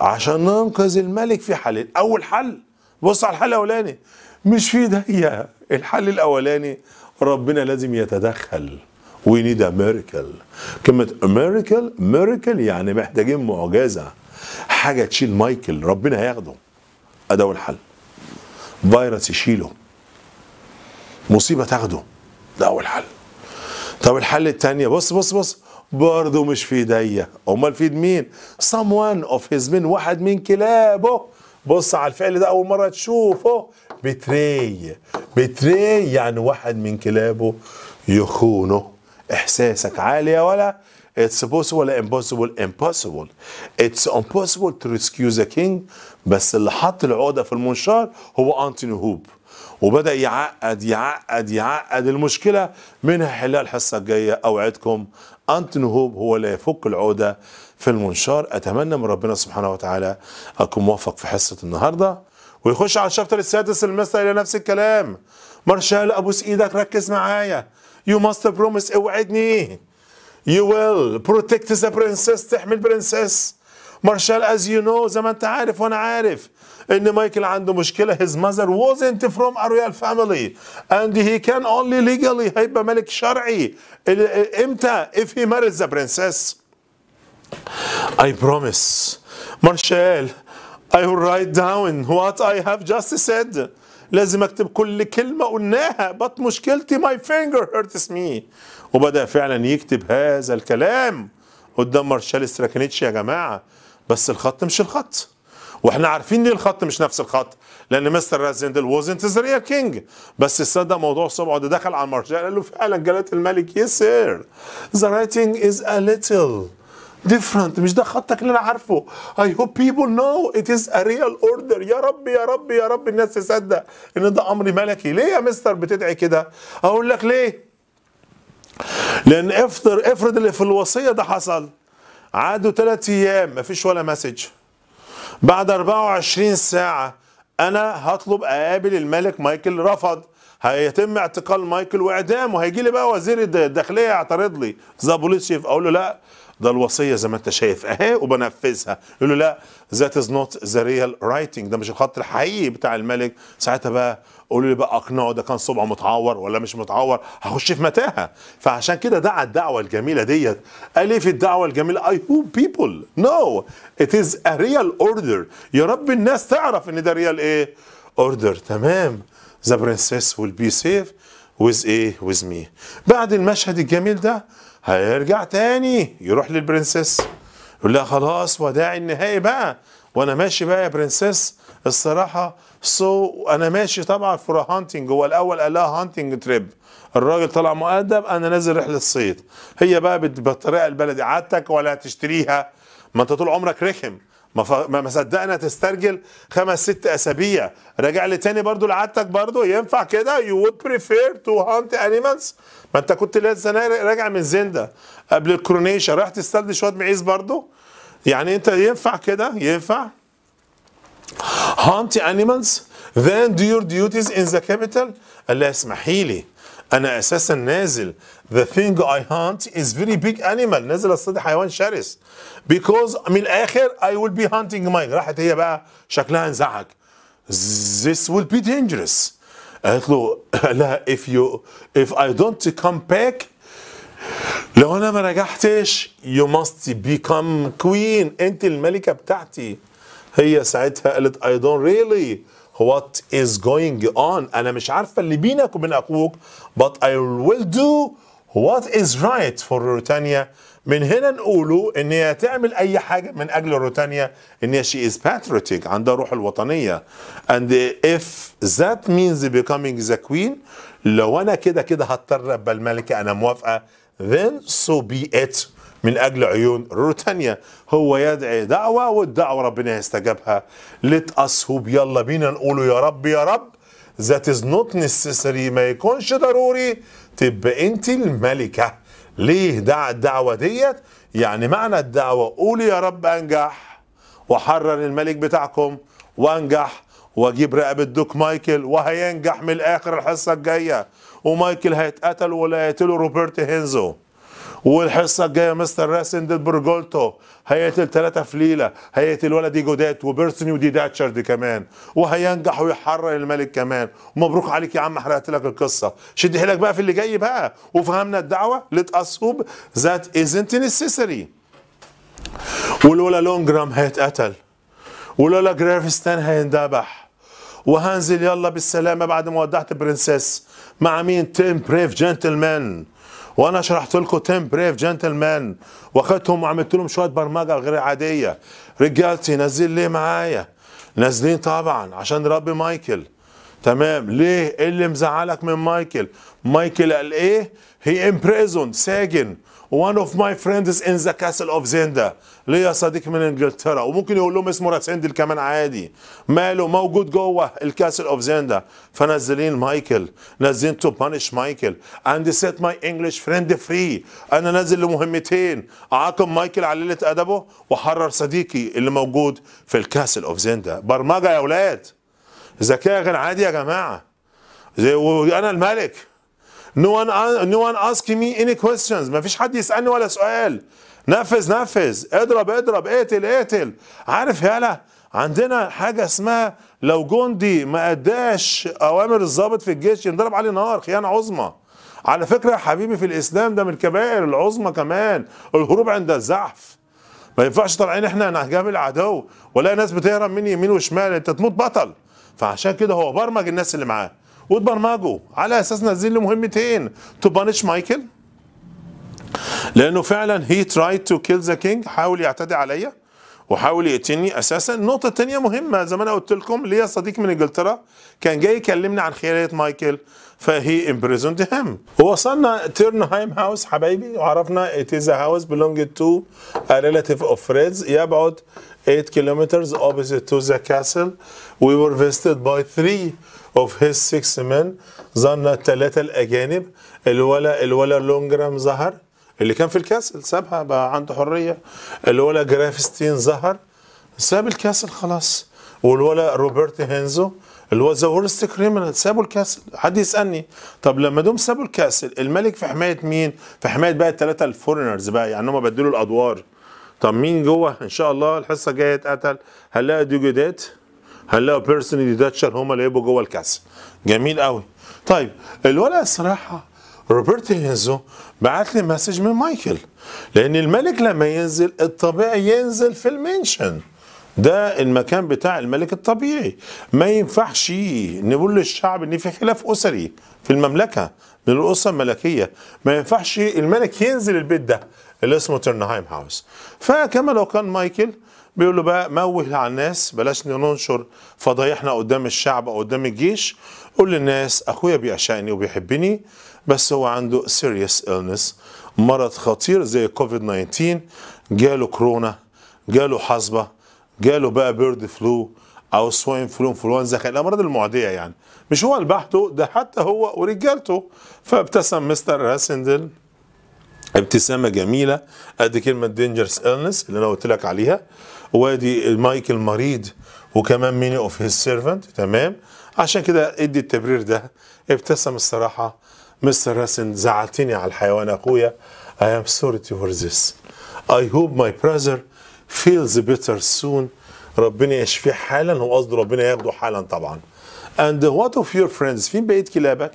عشان ننقذ الملك في حلين أول حل بص على الحل الأولاني مش في ايديا الحل الأولاني ربنا لازم يتدخل we need a miracle كلمة miracle miracle يعني محتاجين معجزة حاجه تشيل مايكل ربنا هياخده ده اول حل فيروس يشيله مصيبه تاخده ده اول حل طب الحل التانية بص بص بص برضه مش في ايديا امال في ايد مين someone of his men واحد من كلابه بص على الفعل ده اول مره تشوفه بتري بتري يعني واحد من كلابه يخونه احساسك عالي يا ولا It's possible, impossible, impossible. It's impossible to rescue the king بس اللي حط العقدة في المنشار هو أنتوني هوب وبدأ يعقد يعقد يعقد المشكلة منها خلال الحصة الجاية أوعدكم أنتوني هوب هو اللي يفك العقدة في المنشار أتمنى من ربنا سبحانه وتعالى أكون موفق في حصة النهاردة ويخش على الشابتر السادس المستر إلى نفس الكلام مارشال أبوس إيدك ركز معايا يو ماست بروميس اوعدني You will protect the princess تحمي البرنسس مارشال as you know زي ما انت عارف وانا عارف ان مايكل عنده مشكله his mother wasn't from a royal family and he can only legally هيبقى ملك شرعي امتى if he marries the princess I promise مارشال I will write down what I have just said لازم اكتب كل كلمة قلناها but مشكلتي my finger hurts me وبدأ فعلا يكتب هذا الكلام قدام مارشال استراكنيتش يا جماعة بس الخط مش الخط واحنا عارفين ليه الخط مش نفس الخط لان مستر رازندل ووزنت از ريال كينج بس السادة موضوع صبعه ده دخل على مارشال قال له فعلا جلالة الملك يس سير ذا رايتنج از ا ليتل ديفرنت مش ده خطك اللي انا عارفه اي هوب بيبول نو ات از ا ريال اوردر يا رب يا رب يا رب الناس تصدق ان ده امر ملكي ليه يا مستر بتدعي كده اقول لك ليه لان افتر افرض اللي في الوصيه ده حصل عادوا ثلاث ايام مفيش ولا مسج بعد 24 ساعه انا هطلب اقابل الملك مايكل رفض هيتم اعتقال مايكل واعدامه هيجي لي بقى وزير الداخليه يعترض لي ذا بوليس شيف اقول له لا ده الوصيه زي ما انت شايف اهي وبنفذها يقول له لا ذات از نوت ذا real رايتنج ده مش الخط الحقيقي بتاع الملك ساعتها بقى قولوا لي بقى اقنعه ده كان صبعه متعور ولا مش متعور هخش في متاهه فعشان كده دعا الدعوه الجميله ديت قال ايه في الدعوه الجميله اي هو بيبل نو ات از ا ريال اوردر يا رب الناس تعرف ان ده ريال ايه اوردر تمام ذا برنسيس ويل بي سيف ويز ايه ويز مي بعد المشهد الجميل ده هيرجع تاني يروح للبرنسس يقول لها خلاص وداعي النهائي بقى وانا ماشي بقى يا برنسس الصراحه سو so, انا ماشي طبعا فور هانتنج هو الاول قال لها هانتنج تريب الراجل طلع مؤدب انا نازل رحله صيد هي بقى بالطريقه البلدي عادتك ولا هتشتريها ما انت طول عمرك رخم ما, ما صدقنا تسترجل خمس ست اسابيع راجع لي تاني برضو لعادتك برضو ينفع كده يو بريفير تو هانت hunt ما انت كنت لسه راجع من زنده قبل الكورونيشن رايح تستلدش شويه معيز برضه يعني انت ينفع كده ينفع هانت انيمالز then do your duties in the capital لا اسمحي لي انا اساسا نازل the thing I hunt is very big animal نازل اصطاد حيوان شرس because من الاخر I will be hunting mine راحت هي بقى شكلها انزعج this will be dangerous قالت له قال لها if you if I don't come back لو انا ما رجعتش you must become queen انت الملكه بتاعتي هي ساعتها قالت I don't really what is going on انا مش عارفه اللي بينك وبين اخوك but I will do what is right for Britannia من هنا نقولوا ان هي تعمل اي حاجه من اجل روتانيا ان هي شي از باتريوتيك عندها روح الوطنيه اند اف ذات مينز becoming ذا كوين لو انا كده كده هضطر ابقى الملكه انا موافقه then so be it من اجل عيون روتانيا هو يدعي دعوه والدعوه ربنا يستجابها let us hope يلا بينا نقوله يا رب يا رب that is not necessary ما يكونش ضروري تبقى انت الملكه ليه دع الدعوة ديت يعني معنى الدعوة قول يا رب أنجح وحرر الملك بتاعكم وأنجح واجيب رقبة دوك مايكل وهينجح من الآخر الحصة الجاية ومايكل هيتقتل ولا يقتله روبرت هينزو والحصه الجايه مستر راسن ضد برجولتو هيقتل ثلاثه فليله هيئه الولد جودات وبيرسني ودي داتشارد كمان وهينجح ويحرر الملك كمان مبروك عليك يا عم حرقت لك القصه شد حيلك بقى في اللي جاي بقى وفهمنا الدعوه لت ذات ازنت نيسيسري ولولا لونجرام هيتقتل ولولا جرافستان هيندبح وهنزل يلا بالسلامه بعد ما ودعت برنسيس مع مين تيم بريف جنتلمان وانا شرحت لكم 10 بريف جنتلمان واخدتهم وعملت لهم شويه برمجه غير عاديه رجالتي نازلين ليه معايا نازلين طبعا عشان ربي مايكل تمام ليه ايه اللي مزعلك من مايكل مايكل قال ايه هي امبريزون ساجن one of my friends is in the castle of Zenda ليا صديق من انجلترا وممكن يقول لهم اسمه راسندل كمان عادي ماله موجود جوه الكاسل اوف زيندا فنزلين مايكل نازلين تو بانش مايكل اند سيت ماي انجلش فريند فري انا نازل لمهمتين اعاقب مايكل على قله ادبه واحرر صديقي اللي موجود في الكاسل اوف زيندا برمجه يا اولاد ذكاء غير عادي يا جماعه وانا الملك No one, no one asking me any questions ما فيش حد يسألني ولا سؤال نفذ نفذ اضرب اضرب اقتل اقتل عارف يالا عندنا حاجة اسمها لو جندي ما أداش أوامر الضابط في الجيش ينضرب عليه نار خيانة عظمى على فكرة يا حبيبي في الإسلام ده من الكبائر العظمى كمان الهروب عند الزحف ما ينفعش طالعين احنا نهجم العدو ولا ناس بتهرب من يمين وشمال انت تموت بطل فعشان كده هو برمج الناس اللي معاه وتبرمجه على اساس نازلين له مهمتين تو بانش مايكل لانه فعلا هي ترايد تو كيل ذا كينج حاول يعتدي عليا وحاول يقتلني اساسا النقطه الثانيه مهمه زي ما انا قلت لكم ليا صديق من انجلترا كان جاي يكلمني عن خيانه مايكل فهي امبريزوند هيم وصلنا تيرنهايم هاوس حبايبي وعرفنا ات از هاوس بلونج تو ا a اوف فريدز يبعد 8 كيلومترز اوبزيت تو ذا كاسل وي ور فيستد باي 3 of his six men ظن الثلاثة الأجانب الولا الولا لونجرام ظهر اللي كان في الكاسل سابها بقى عنده حرية الولا جرافستين ظهر ساب الكاسل خلاص والولا روبرت هينزو اللي هو ذا ورست كريمنال سابوا الكاسل حد يسالني طب لما دوم سابوا الكاسل الملك في حمايه مين في حمايه بقى الثلاثه الفورنرز بقى يعني هم بدلوا الادوار طب مين جوه ان شاء الله الحصه الجايه اتقتل هنلاقي ديت هنلاقوا بيرسوني ديتشر هم اللي هيبقوا جوه الكاس جميل قوي طيب الولد الصراحه روبرت هينزو بعت لي مسج من مايكل لان الملك لما ينزل الطبيعي ينزل في المنشن ده المكان بتاع الملك الطبيعي ما ينفعش نقول للشعب ان في خلاف اسري في المملكه من الاسر الملكيه ما ينفعش الملك ينزل البيت ده اللي اسمه ترنهايم هاوس فكما لو كان مايكل بيقول له بقى موه على الناس بلاش ننشر فضايحنا قدام الشعب او قدام الجيش قول للناس اخويا بيعشقني وبيحبني بس هو عنده سيريس illness مرض خطير زي كوفيد 19 جاله كورونا جاله حصبه جاله بقى بيرد فلو او سوين فلو انفلونزا الامراض المعديه يعني مش هو لوحده ده حتى هو ورجالته فابتسم مستر راسندل ابتسامه جميله قد كلمه دينجرس illness اللي انا قلت لك عليها وادي مايك المريض وكمان ميني اوف هيز سيرفنت تمام عشان كده ادي التبرير ده ابتسم الصراحه مستر راسن زعلتني على الحيوان اخويا ام سوري تو فور ذس اي هوب ماي براذر فيلز بيتر سون ربنا يشفيه حالا هو قصده ربنا ياخده حالا طبعا اند وات اوف يور فريندز فين بقيت كلابك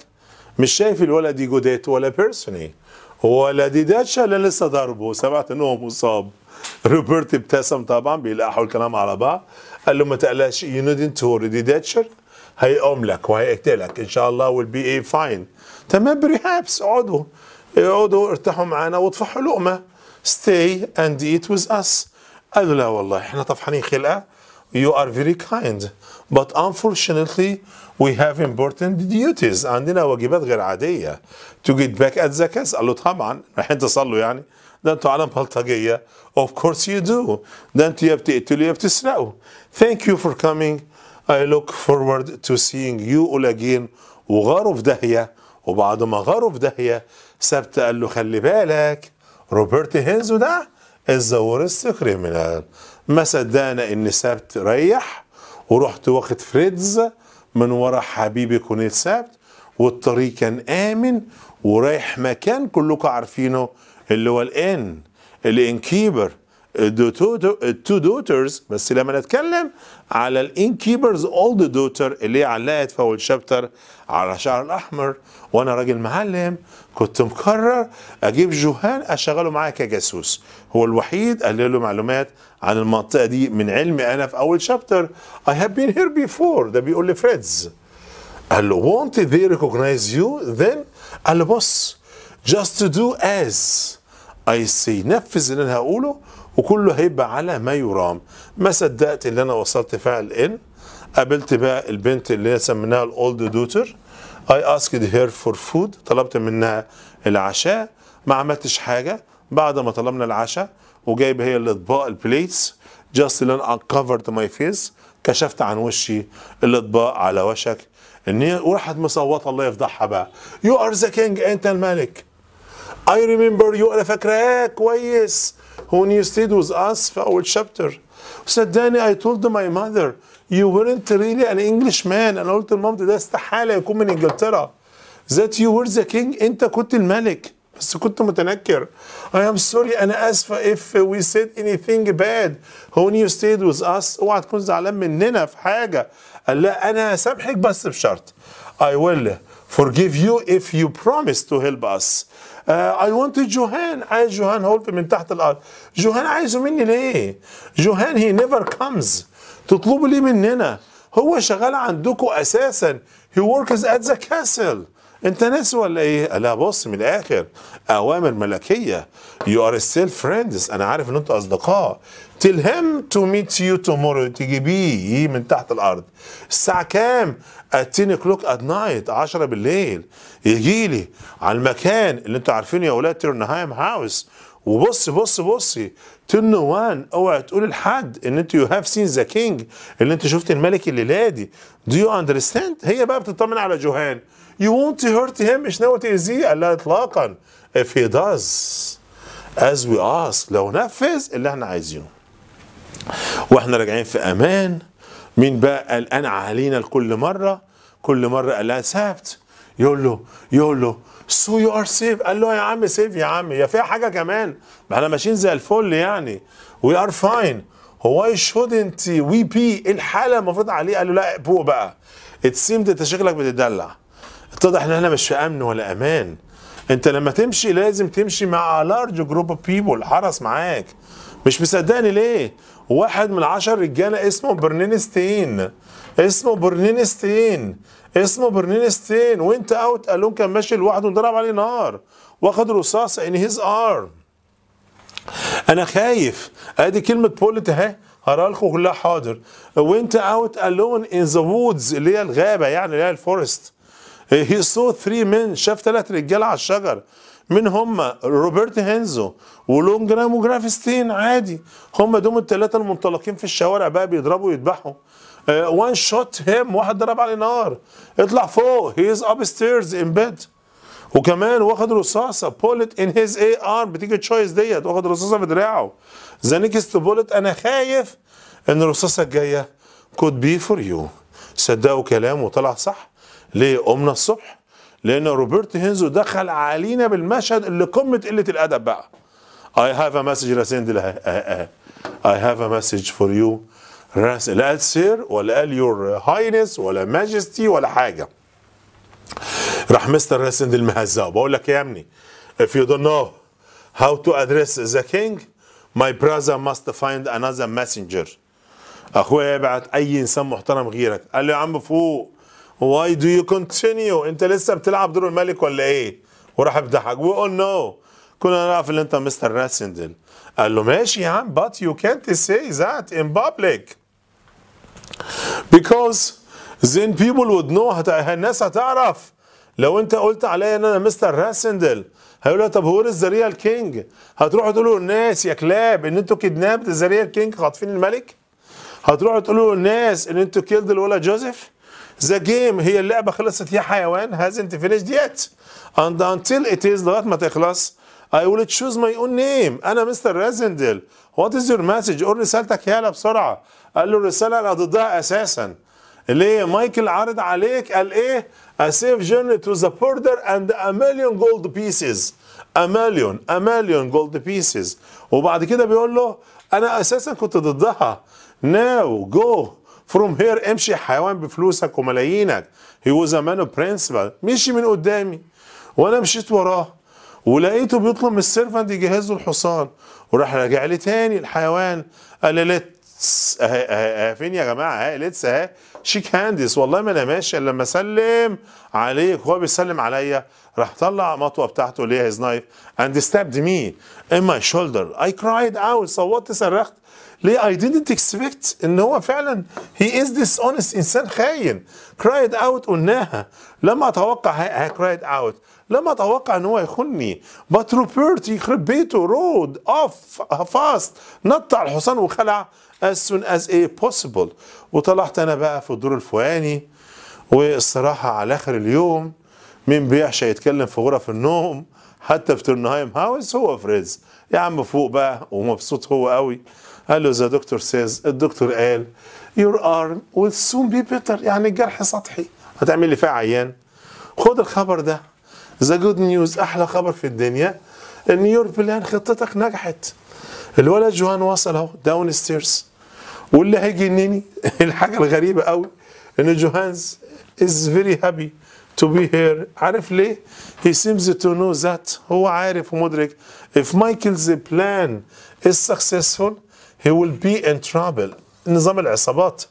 مش شايف الولد دي جودات ولا بيرسوني ولا داتشا اللي لسه ضربه سمعت ان هو مصاب روبرت ابتسم طبعا بيلاحوا الكلام على بعض قال له ما تقلقش يو نيدن't تو ريدي داتشر هيقوم لك وهيقتلك ان شاء الله ويل بي اي فاين تمام بريهابس اقعدوا اقعدوا ارتاحوا معانا واطفحوا لقمه ستي اند ايت ويز اس قال له لا والله احنا طفحانين خلقه يو ار فيري كايند بت unfortunately وي هاف امبورتنت ديوتيز عندنا واجبات غير عاديه تو جيت باك ات ذا قال له طبعا رايحين تصلوا يعني ده انتوا عالم بلطجيه of course you do ده انتوا يا بتقتلوا يا بتسرقوا thank you for coming I look forward to seeing you all again وغاروا في داهيه وبعد ما غاروا في داهيه سبت قال له خلي بالك روبرت هينزو ده از ذا كريمنال ما صدقنا ان سبت ريح ورحت واخد فريدز من ورا حبيبي كونيت سبت والطريق كان امن ورايح مكان كلكم عارفينه اللي هو الان الانكيبر التو دوترز بس لما نتكلم على الانكيبرز اولد دوتر اللي علقت في اول شابتر على شعر الاحمر وانا راجل معلم كنت مقرر اجيب جوهان اشغله معايا كجاسوس هو الوحيد اللي له معلومات عن المنطقه دي من علمي انا في اول شابتر اي هاف بين هير بيفور ده بيقول لي فريدز قال له won't they recognize you then قال له بص just to do as اي سي نفذ اللي انا هقوله وكله هيبقى على ما يرام ما صدقت ان انا وصلت فعل ان قابلت بقى البنت اللي سميناها الاولد دوتر اي اسكد هير فور فود طلبت منها العشاء ما عملتش حاجه بعد ما طلبنا العشاء وجايبه هي الاطباق البليتس جاست اللي انا ماي فيس كشفت عن وشي الاطباق على وشك ان هي وراحت مصوته الله يفضحها بقى يو ار ذا كينج انت الملك I remember you أنا فاكراه كويس when you stayed with us في أول chapter صدقني I told my mother you weren't really an Englishman أنا قلت لمامتي ده استحالة يكون من إنجلترا that you were the king أنت كنت الملك بس كنت متنكر I am sorry أنا آسفة if we said anything bad when you stayed with us اوعى تكون زعلان مننا في حاجة قال لا أنا هسامحك بس بشرط I will forgive you if you promise to help us. Uh, I want to Johan. I Johan help him in تحت الأرض. Johan عايزه مني ليه? Johan he never comes. تطلبوا لي مننا. هو شغال عندكم أساسا. He works at the castle. انت ناس ولا ايه لا بص من الاخر اوامر ملكيه يو ار ستيل فريندز انا عارف ان انت اصدقاء تيل هيم تو ميت يو تومورو تجيبيه من تحت الارض الساعه كام 10 كلوك ات نايت 10 بالليل يجي لي على المكان اللي انتوا عارفينه يا اولاد تيرنهايم هاوس وبص بص بصي تنو وان اوعى تقول لحد ان انت يو هاف سين ذا كينج اللي انت شفت الملك الليله دي دو يو اندرستاند هي بقى بتطمن على جوهان You want to hurt him مش ناوي تأذيه قال لا إطلاقا if he does as we ask لو نفذ اللي احنا عايزينه واحنا راجعين في أمان مين بقى قال أنا علينا لكل مرة كل مرة قال لها سابت. يقول له يقول له سو يو ار سيف قال له يا عم سيف يا عم يا فيها حاجه كمان ما احنا ماشيين زي الفل يعني وي ار فاين هو واي شودنت وي بي الحاله المفروض عليه قال له لا فوق بقى سيمد انت شكلك بتدلع اتضح ان احنا مش في امن ولا امان انت لما تمشي لازم تمشي مع لارج جروب اوف بيبول حرس معاك مش مصدقني ليه واحد من عشر رجاله اسمه برنينستين اسمه برنينستين اسمه برنينستين وانت اوت قالون كان ماشي لوحده وضرب عليه نار واخد رصاص ان هيز ارم انا خايف ادي كلمه بولت اهي هقراها لكم كلها حاضر وانت اوت الون ان ذا وودز اللي هي الغابه يعني اللي هي الفورست هي سو ثري من شاف ثلاث رجاله على الشجر من هم روبرت هينزو ولونجرام وجراف ستين عادي هم دوم الثلاثه المنطلقين في الشوارع بقى بيضربوا ويذبحوا وان شوت هيم واحد ضرب عليه نار اطلع فوق هي از اب ستيرز ان بيد وكمان واخد رصاصه بولت ان هيز اي ار بتيجي تشويس ديت واخد رصاصه في دراعه ذا نيكست بولت انا خايف ان الرصاصه الجايه كود بي فور يو صدقوا كلامه طلع صح ليه قمنا الصبح لان روبرت هينزو دخل علينا بالمشهد اللي قمه قله الادب بقى I have a message راسند آه، آه، آه. I have a message for you راس لا قال سير ولا قال يور هاينس ولا ماجستي ولا حاجه راح مستر راسند المهزه بقول لك إيه يا ابني if you don't know how to address the king my brother must find another messenger اخويا يبعت اي انسان محترم غيرك قال له يا عم فوق واي دو يو كونتينيو انت لسه بتلعب دور الملك ولا ايه وراح بضحك وي اون نو كنا نعرف ان انت مستر راسندل قال له ماشي يا عم but you can't say that in public because then people would know هت... الناس هتعرف لو انت قلت عليا ان انا مستر راسندل هيقول طب هو ذا ريال كينج هتروحوا تقولوا للناس يا كلاب ان انتوا كدنابت ذا ريال كينج خاطفين الملك هتروحوا تقولوا للناس ان انتوا كيلد الولا جوزيف ذا جيم هي اللعبه خلصت يا حيوان hasn't finished yet and until it is لغايه ما تخلص I will choose my own name انا مستر رازندل وات از يور مسج قول رسالتك يالا بسرعه قال له الرساله انا ضدها اساسا ليه مايكل عارض عليك قال ايه a safe journey to the border and a million gold pieces a million a million gold pieces وبعد كده بيقول له انا اساسا كنت ضدها now go فروم هير امشي حيوان بفلوسك وملايينك هي واز ا مان برنسبل مشي من قدامي وانا مشيت وراه ولقيته بيطلب من السيرفنت يجهز له الحصان وراح راجع لي تاني الحيوان قال لي ليتس اهي أه- أه- أه- فين يا جماعه اهي ليتس اهي شيك هاندس والله ما انا ماشي الا لما اسلم عليك وهو بيسلم عليا راح طلع مطوه بتاعته اللي هي هيز نايف اند ستابد مي ان ماي شولدر اي كرايد اوت صوتت صرخت ليه I didn't expect ان هو فعلا he is dishonest انسان خاين cried out قلناها لما اتوقع I cried out لما اتوقع ان هو يخني but Robert يخرب بيته رود off fast نطع الحصان وخلع as soon as a possible وطلعت انا بقى في الدور الفوقاني والصراحه على اخر اليوم مين بيحشى يتكلم في غرف النوم حتى في تورنهايم هاوس هو فريز يا عم فوق بقى ومبسوط هو قوي قال له ذا دكتور سيز الدكتور قال your arm will soon be better يعني الجرح سطحي هتعمل لي فيه عيان خد الخبر ده ذا جود نيوز احلى خبر في الدنيا ان يور بلان خطتك نجحت الولد جوان وصل اهو داون ستيرز واللي هيجنني (laughs) الحاجه الغريبه قوي ان جوهانز از فيري هابي to be here عارف ليه he seems to know that هو عارف ومدرك if Michael's plan is successful he will be in trouble نظام العصابات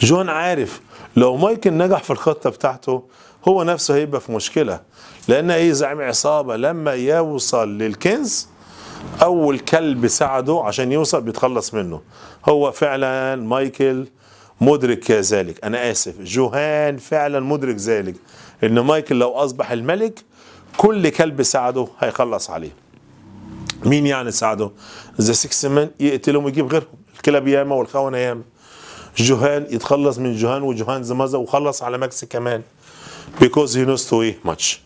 جون عارف لو مايكل نجح في الخطة بتاعته هو نفسه هيبقى في مشكلة لأن إيه زعيم عصابة لما يوصل للكنز أول كلب ساعده عشان يوصل بيتخلص منه هو فعلا مايكل مدرك ذلك أنا آسف جوهان فعلا مدرك ذلك إن مايكل لو أصبح الملك كل كلب ساعده هيخلص عليه مين يعني ساعدهم ذا سكس مان يقتلهم ويجيب غيرهم الكلاب ياما والخونه ياما جوهان يتخلص من جوهان وجوهان زمازة وخلص على ماكس كمان بيكوز هي نوست تو ايه ماتش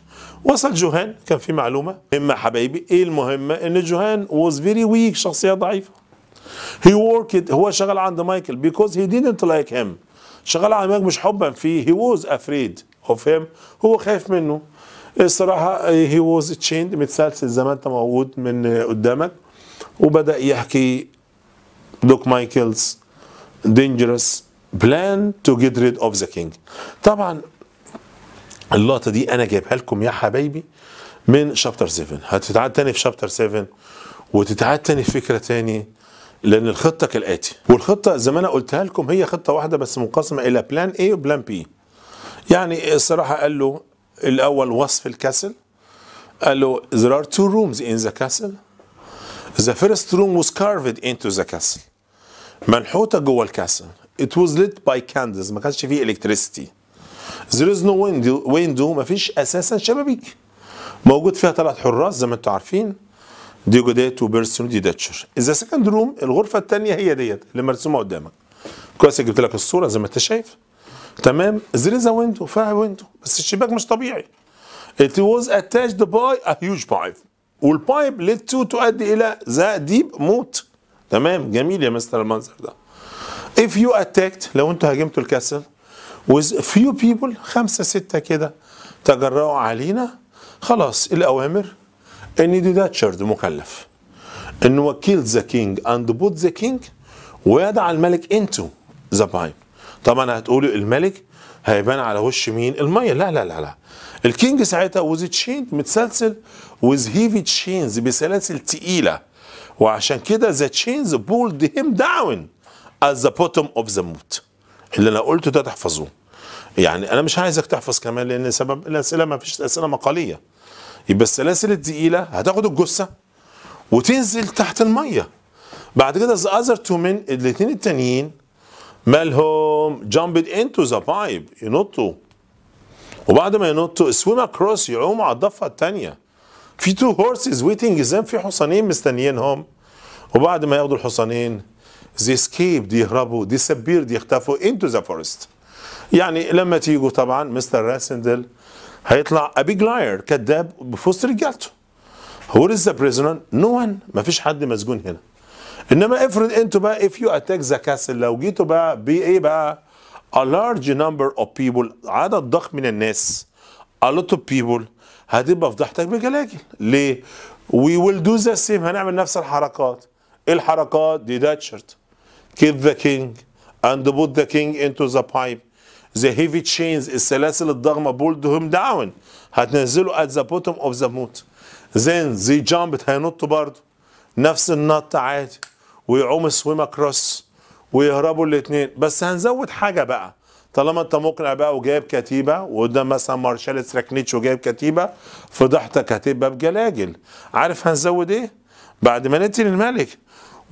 وصل جوهان كان في معلومه مهمه حبايبي ايه المهمه ان جوهان واز فيري ويك شخصيه ضعيفه هي وركد هو شغال عند مايكل بيكوز هي ديدنت لايك هيم شغال على مايكل مش حبا فيه هي واز افريد اوف هيم هو خايف منه الصراحه هي ووز تشيند متسلسل زي ما انت موجود من eh, قدامك وبدا يحكي دوك مايكلز دينجرس بلان تو جيت ريد اوف ذا كينج طبعا اللقطه دي انا جايبها لكم يا حبايبي من شابتر 7 هتتعاد تاني في شابتر 7 وتتعاد تاني في فكره تاني لان الخطه كالاتي والخطه زي ما انا قلتها لكم هي خطه واحده بس منقسمه الى بلان اي وبلان بي يعني الصراحه قال له الأول وصف الكاسل قال له there are two rooms in the castle the first room was carved into the castle منحوتة جوه الكاسل it was lit by candles ما كانش فيه electricity there is no window, window ما فيش أساسا شبابيك موجود فيها ثلاث حراس زي ما انتم عارفين دي جوديت وبيرسون دي داتشر اذا سكند روم الغرفه الثانيه هي ديت اللي مرسومه قدامك كويس جبت لك الصوره زي ما انت شايف تمام there is a window فيها ويندو بس الشباك مش طبيعي it was attached by a huge pipe والبايب led to تؤدي الى ذا ديب موت تمام جميل يا مستر المنظر ده if you attacked لو انتوا هاجمتوا الكاسل with few people خمسة ستة كده تجرأوا علينا خلاص الأوامر ان دي داتشرد مكلف ان وكيل ذا كينج اند بوت ذا كينج ويدع الملك انتو ذا بايب طبعا هتقولوا الملك هيبان على وش مين الميه لا لا لا لا الكينج ساعتها وذ تشين متسلسل وذ هيفي تشينز بسلاسل تقيله وعشان كده ذا تشينز بولد هيم داون از ذا بوتوم اوف ذا موت اللي انا قلته ده تحفظوه يعني انا مش عايزك تحفظ كمان لان سبب الاسئله ما فيش اسئله مقاليه يبقى السلاسل الثقيله هتاخد الجثه وتنزل تحت الميه بعد كده ذا اذر تو من الاثنين التانيين مالهم جامب into the pipe ينطوا وبعد ما ينطوا swim across يعوموا على الضفه الثانيه في two horses waiting them في حصانين مستنيينهم وبعد ما ياخدوا الحصانين they دي يهربوا دي يختفوا into the forest يعني لما تيجوا طبعا مستر راسندل هيطلع a big liar كذاب وسط رجالته هو is the prisoner? No one مفيش حد مسجون هنا انما افرض انتوا بقى if you attack the castle لو جيتوا بقى بايه بقى a large number of people عدد ضخم من الناس a lot of people هتبقى فضحتك بجلاجل ليه we will do the same هنعمل نفس الحركات الحركات دي داتشرت keep the king and put the king into the pipe the heavy chains السلاسل الضخمة pulled him down هتنزله at the bottom of the moat then they jumped هينطوا برضه نفس النط عادي ويعوم السويمة كروس ويهربوا الاثنين بس هنزود حاجة بقى طالما انت مقنع بقى وجايب كتيبة وقدام مثلا مارشال ستراكنيتش وجايب كتيبة فضحتك هتبقى بجلاجل عارف هنزود ايه؟ بعد ما نقتل الملك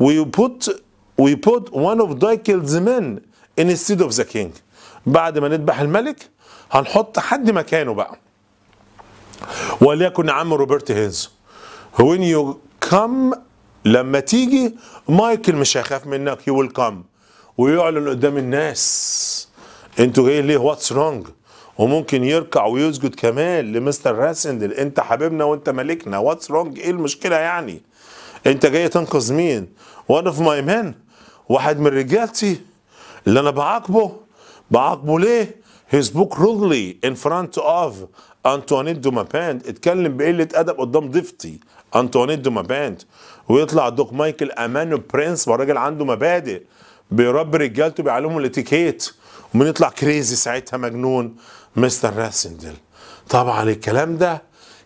we بوت وي بوت one اوف دايكلز مان انستيد اوف ذا كينج بعد ما نذبح الملك هنحط حد مكانه بقى وليكن عم روبرت هينز وين يو كم لما تيجي مايكل مش هيخاف منك يو ويلكم ويعلن قدام الناس انتوا جايين ليه واتس رونج وممكن يركع ويسجد كمان لمستر راسندل انت حبيبنا وانت ملكنا واتس رونج ايه المشكله يعني انت جاي تنقذ مين وان اوف ماي مان واحد من رجالتي اللي انا بعاقبه بعاقبه ليه هيز بوك رودلي ان front اوف انتوانيت Dumapand اتكلم بقلة أدب قدام ضيفتي انتوانيت Dumapand ويطلع دوك مايكل امانو برنس والراجل عنده مبادئ بيربي رجالته بيعلمهم الاتيكيت ومن يطلع كريزي ساعتها مجنون مستر راسندل طبعا الكلام ده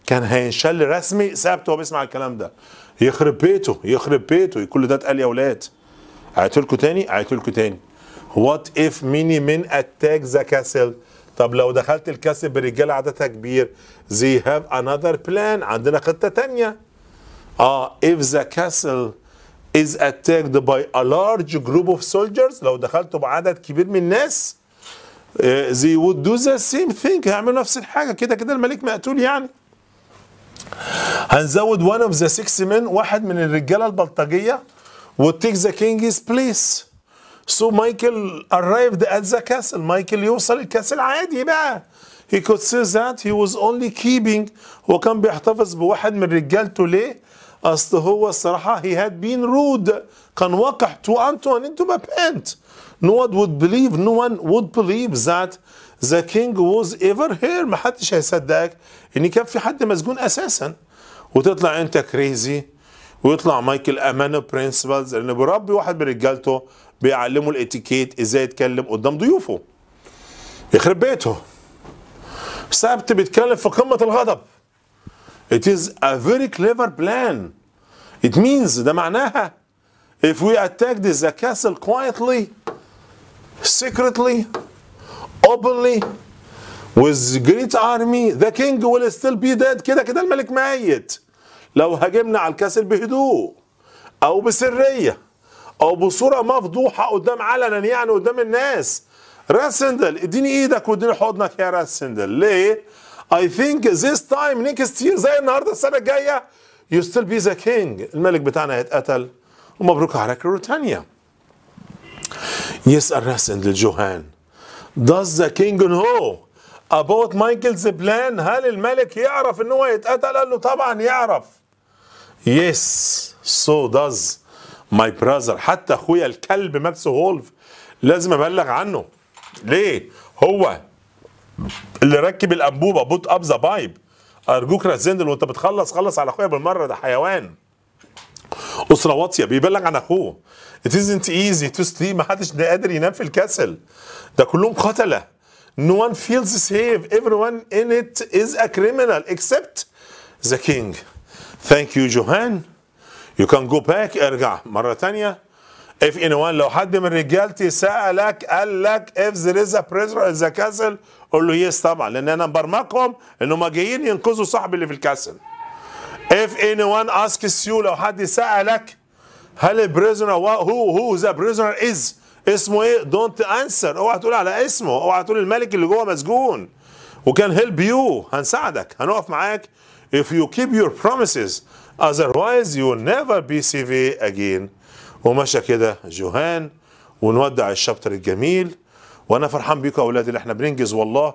كان هينشل رسمي ثابت وهو بيسمع الكلام ده يخرب بيته يخرب بيته كل ده اتقال يا ولاد عيطوا لكم تاني عيطوا لكم تاني وات اف ميني من اتاك ذا كاسل طب لو دخلت الكاسل برجاله عددها كبير زي هاف انذر بلان عندنا خطه تانيه اه if the castle is attacked by a large group of soldiers لو دخلتوا بعدد كبير من الناس they would do the same thing هيعملوا نفس الحاجه كده كده الملك مقتول يعني هنزود one of the six men واحد من الرجاله البلطجيه would take the king's place so Michael arrived at the castle Michael يوصل الكاسل عادي بقى he could say that he was only keeping هو كان بيحتفظ بواحد من رجالته ليه اصل هو الصراحه هي هاد بين رود كان وقح تو انتون انتو بابنت نو ود وود بليف نو one وود بليف ذات ذا كينج ووز ايفر هير ما حدش هيصدقك ان يعني كان في حد مسجون اساسا وتطلع انت كريزي ويطلع مايكل امانو برنسبلز لان بربي واحد من رجالته بيعلمه الاتيكيت ازاي يتكلم قدام ضيوفه يخرب بيته سابت بيتكلم في قمه الغضب It is a very clever plan. It means ده معناها if we attack this the castle quietly, secretly, openly, with great army, the king will still be dead. كده كده الملك ميت. لو هاجمنا على الكاسل بهدوء او بسريه او بصوره مفضوحه قدام علنا يعني قدام الناس راسندل اديني ايدك واديني حضنك يا راسندل ليه؟ I think this time next year زي النهارده السنه الجايه you still be the king الملك بتاعنا هيتقتل ومبروك على كروتانيا يسأل راسند الجوهان does the king know about Michael's plan هل الملك يعرف ان هو يتقتل قال له طبعا يعرف yes so does my brother حتى اخويا الكلب ماكس هولف لازم ابلغ عنه ليه هو اللي ركب الانبوبه بوت اب ذا بايب ارجوك رزندل وانت بتخلص خلص على اخويا بالمره ده حيوان اسره واطيه بيبلغ عن اخوه it isn't easy to sleep ما حدش قادر ينام في الكسل ده كلهم قتله no one feels safe everyone in it is a criminal except the king thank you Johan you can go back ارجع مره ثانيه اف ان 1 لو حد من رجالتي سالك قال لك اف ذير از بريزر the كاسل قول له يس طبعا لان انا مبرمجهم ان هم جايين ينقذوا صاحبي اللي في الكاسل اف ان 1 you لو حد سالك هل prisoner هو هو ذا prisoner از اسمه ايه دونت انسر اوعى تقول على اسمه اوعى تقول الملك اللي جوه مسجون وكان هيلب يو هنساعدك هنقف معاك if you keep your promises otherwise you will never be CV again ومشى كده جوهان ونودع الشابتر الجميل وانا فرحان بيكم يا اولادي اللي احنا بننجز والله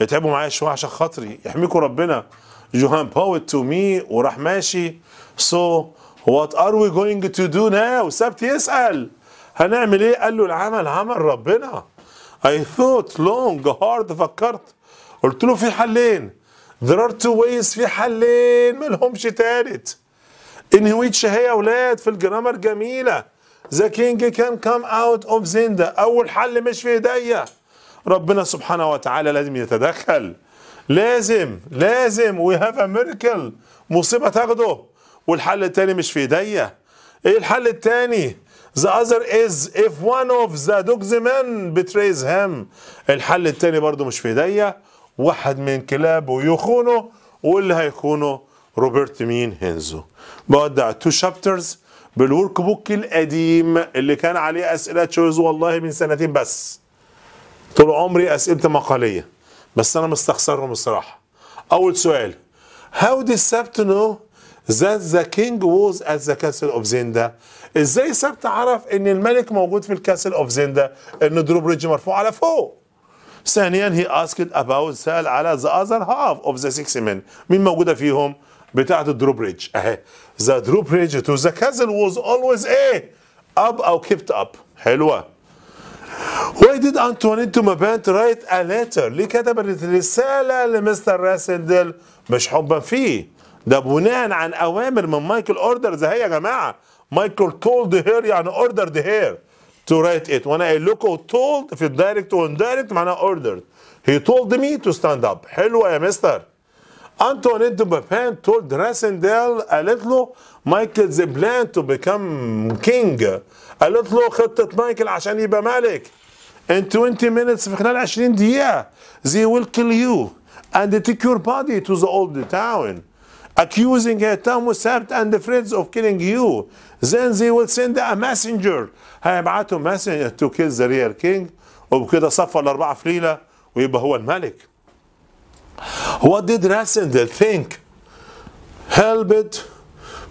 اتعبوا معايا شويه عشان خاطري يحميكم ربنا جوهان باوت تو مي وراح ماشي سو وات ار وي جوينج تو دو ناو سبت يسال هنعمل ايه قال له العمل عمل ربنا اي ثوت لونج هارد فكرت قلت له في حلين there are two ways في حلين ملهمش تالت انويتش هي يا ولاد في الجرامر جميله ذا كينج كان كام اوت اوف زيندا اول حل مش في ايديا ربنا سبحانه وتعالى لازم يتدخل لازم لازم وي هاف ا ميركل مصيبه تاخده والحل التاني مش في ايديا ايه الحل التاني The other is if one of the dog's men betrays him الحل التاني برضه مش في ايديا واحد من كلابه يخونه واللي هيخونه روبرت مين هينزو بودع تو شابترز بالورك بوك القديم اللي كان عليه اسئله تشويز والله من سنتين بس طول عمري اسئله مقاليه بس انا مستخسرهم الصراحه اول سؤال هاو دي سبت نو ذات ذا كينج ووز ات ذا كاسل اوف زيندا ازاي سبت عرف ان الملك موجود في الكاسل اوف زيندا ان دروبريدج مرفوع على فوق ثانيا هي اسكت اباوت سال على ذا اذر هاف اوف ذا سكس مين مين موجوده فيهم بتاعت الدروبريدج اهي ذا دروبريدج تو ذا كازل واز اولويز ايه اب او كيبت اب حلوه Why did Antoinette Mabant write a letter؟ ليه كتبت رسالة لمستر راسندل مش حبا فيه؟ ده بناء عن أوامر من مايكل أوردرز أهي يا جماعة مايكل تولد هير يعني أوردرد هير تو رايت إت وأنا قايل لكم تولد في الدايركت وإندايركت معناها أوردرد هي تولد مي تو ستاند أب حلوة يا مستر Antoinette de تولد told Rassendel قالت له مايكل ذا بلان تو بيكام كينج قالت له خطة مايكل عشان يبقى ملك in 20 minutes في خلال 20 دقيقة they will kill you and take your body to the old town accusing Thomas Sabt and the friends of killing you then they will send a messenger هيبعتوا messenger to kill the real king وبكده صفى الأربعة فليلة ليلة ويبقى هو الملك What did Rassendel think helped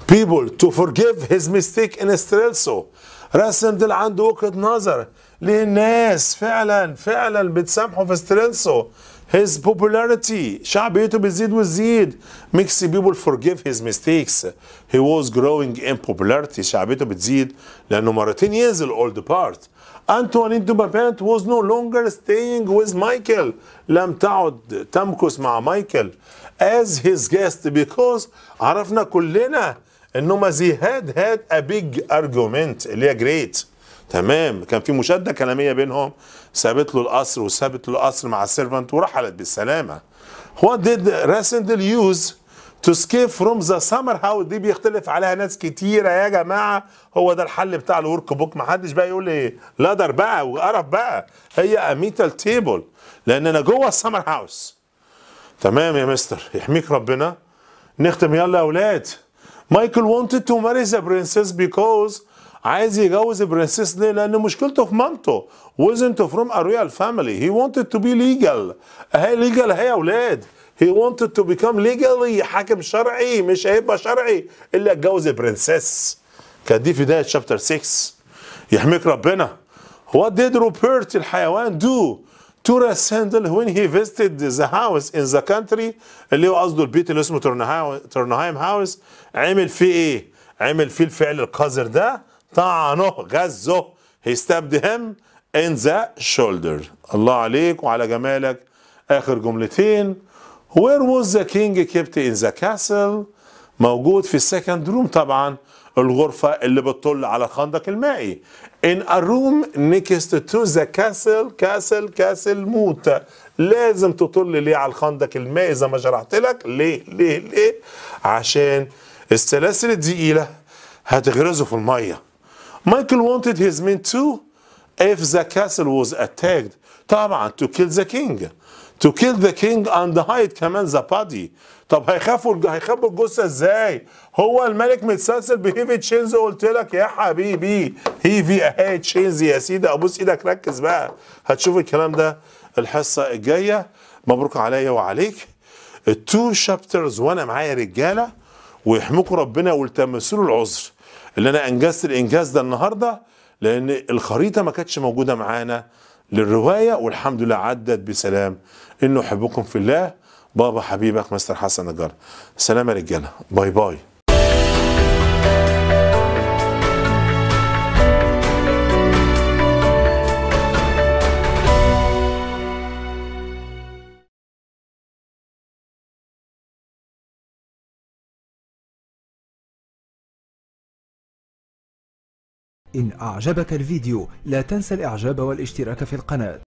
people to forgive his mistake in Estrelso. Rassendel عنده وجهة نظر للناس فعلا فعلا بتسامحه في ستريلسو his popularity شعبيته بتزيد وتزيد makes people forgive his mistakes he was growing in popularity شعبيته بتزيد لانه مرتين ينزل all the part أنتوانين دوبابانت was no longer staying with Michael لم تعد تمكث مع مايكل as his guest because عرفنا كلنا انه مازي زي هاد هاد a big argument اللي هي great تمام كان في مشاده كلاميه بينهم سابت له القصر وسابت له القصر مع السيرفنت ورحلت بالسلامه what did Rassendel use to escape from the summer house دي بيختلف عليها ناس كتيره يا جماعه هو ده الحل بتاع الورك بوك ما حدش بقى يقول لي لادر بقى وقرف بقى هي اميتال تيبل لان انا جوه السمر هاوس تمام يا مستر يحميك ربنا نختم يلا يا اولاد مايكل wanted تو ماري ذا برنسس بيكوز عايز يجوز برنسس ليه؟ لأن مشكلته في مامته wasn't فروم ا ريال فاميلي هي wanted تو بي ليجل أهي ليجل أهي يا أولاد he wanted to become legally حاكم شرعي مش هيبقى شرعي الا اتجوز برنسيس كانت دي في بدايه شابتر 6 يحميك ربنا what did روبرت الحيوان do to ساندل when he visited the house in the country اللي هو قصده البيت اللي اسمه تورنهايم هاوس عمل فيه ايه؟ عمل فيه الفعل القذر ده طعنه غزه he stabbed him in the shoulder الله عليك وعلى جمالك اخر جملتين Where was the king kept in the castle موجود في السكند روم طبعا الغرفة اللي بتطل على الخندق المائي in a room next to the castle castle castle موت لازم تطل ليه على الخندق المائي زي ما شرحت لك ليه ليه ليه عشان السلاسل الثقيلة هتغرزه في المية مايكل wanted his men to if the castle was attacked طبعا to kill the king to kill the king and hide كمان the body طب هيخافوا هيخبوا الجثه ازاي هو الملك متسلسل بهيفي تشينز قلت لك يا حبيبي هيفي اهي تشينز يا سيدي ابوس ايدك ركز بقى هتشوف الكلام ده الحصه الجايه مبروك عليا وعليك التو شابترز وانا معايا رجاله ويحموكوا ربنا والتمسوا له العذر اللي انا انجزت الانجاز ده النهارده لان الخريطه ما كانتش موجوده معانا للروايه والحمد لله عدت بسلام انه يحبكم في الله بابا حبيبك مستر حسن نجار سلام يا رجاله باي باي إن أعجبك الفيديو لا تنسى الإعجاب والاشتراك في القناة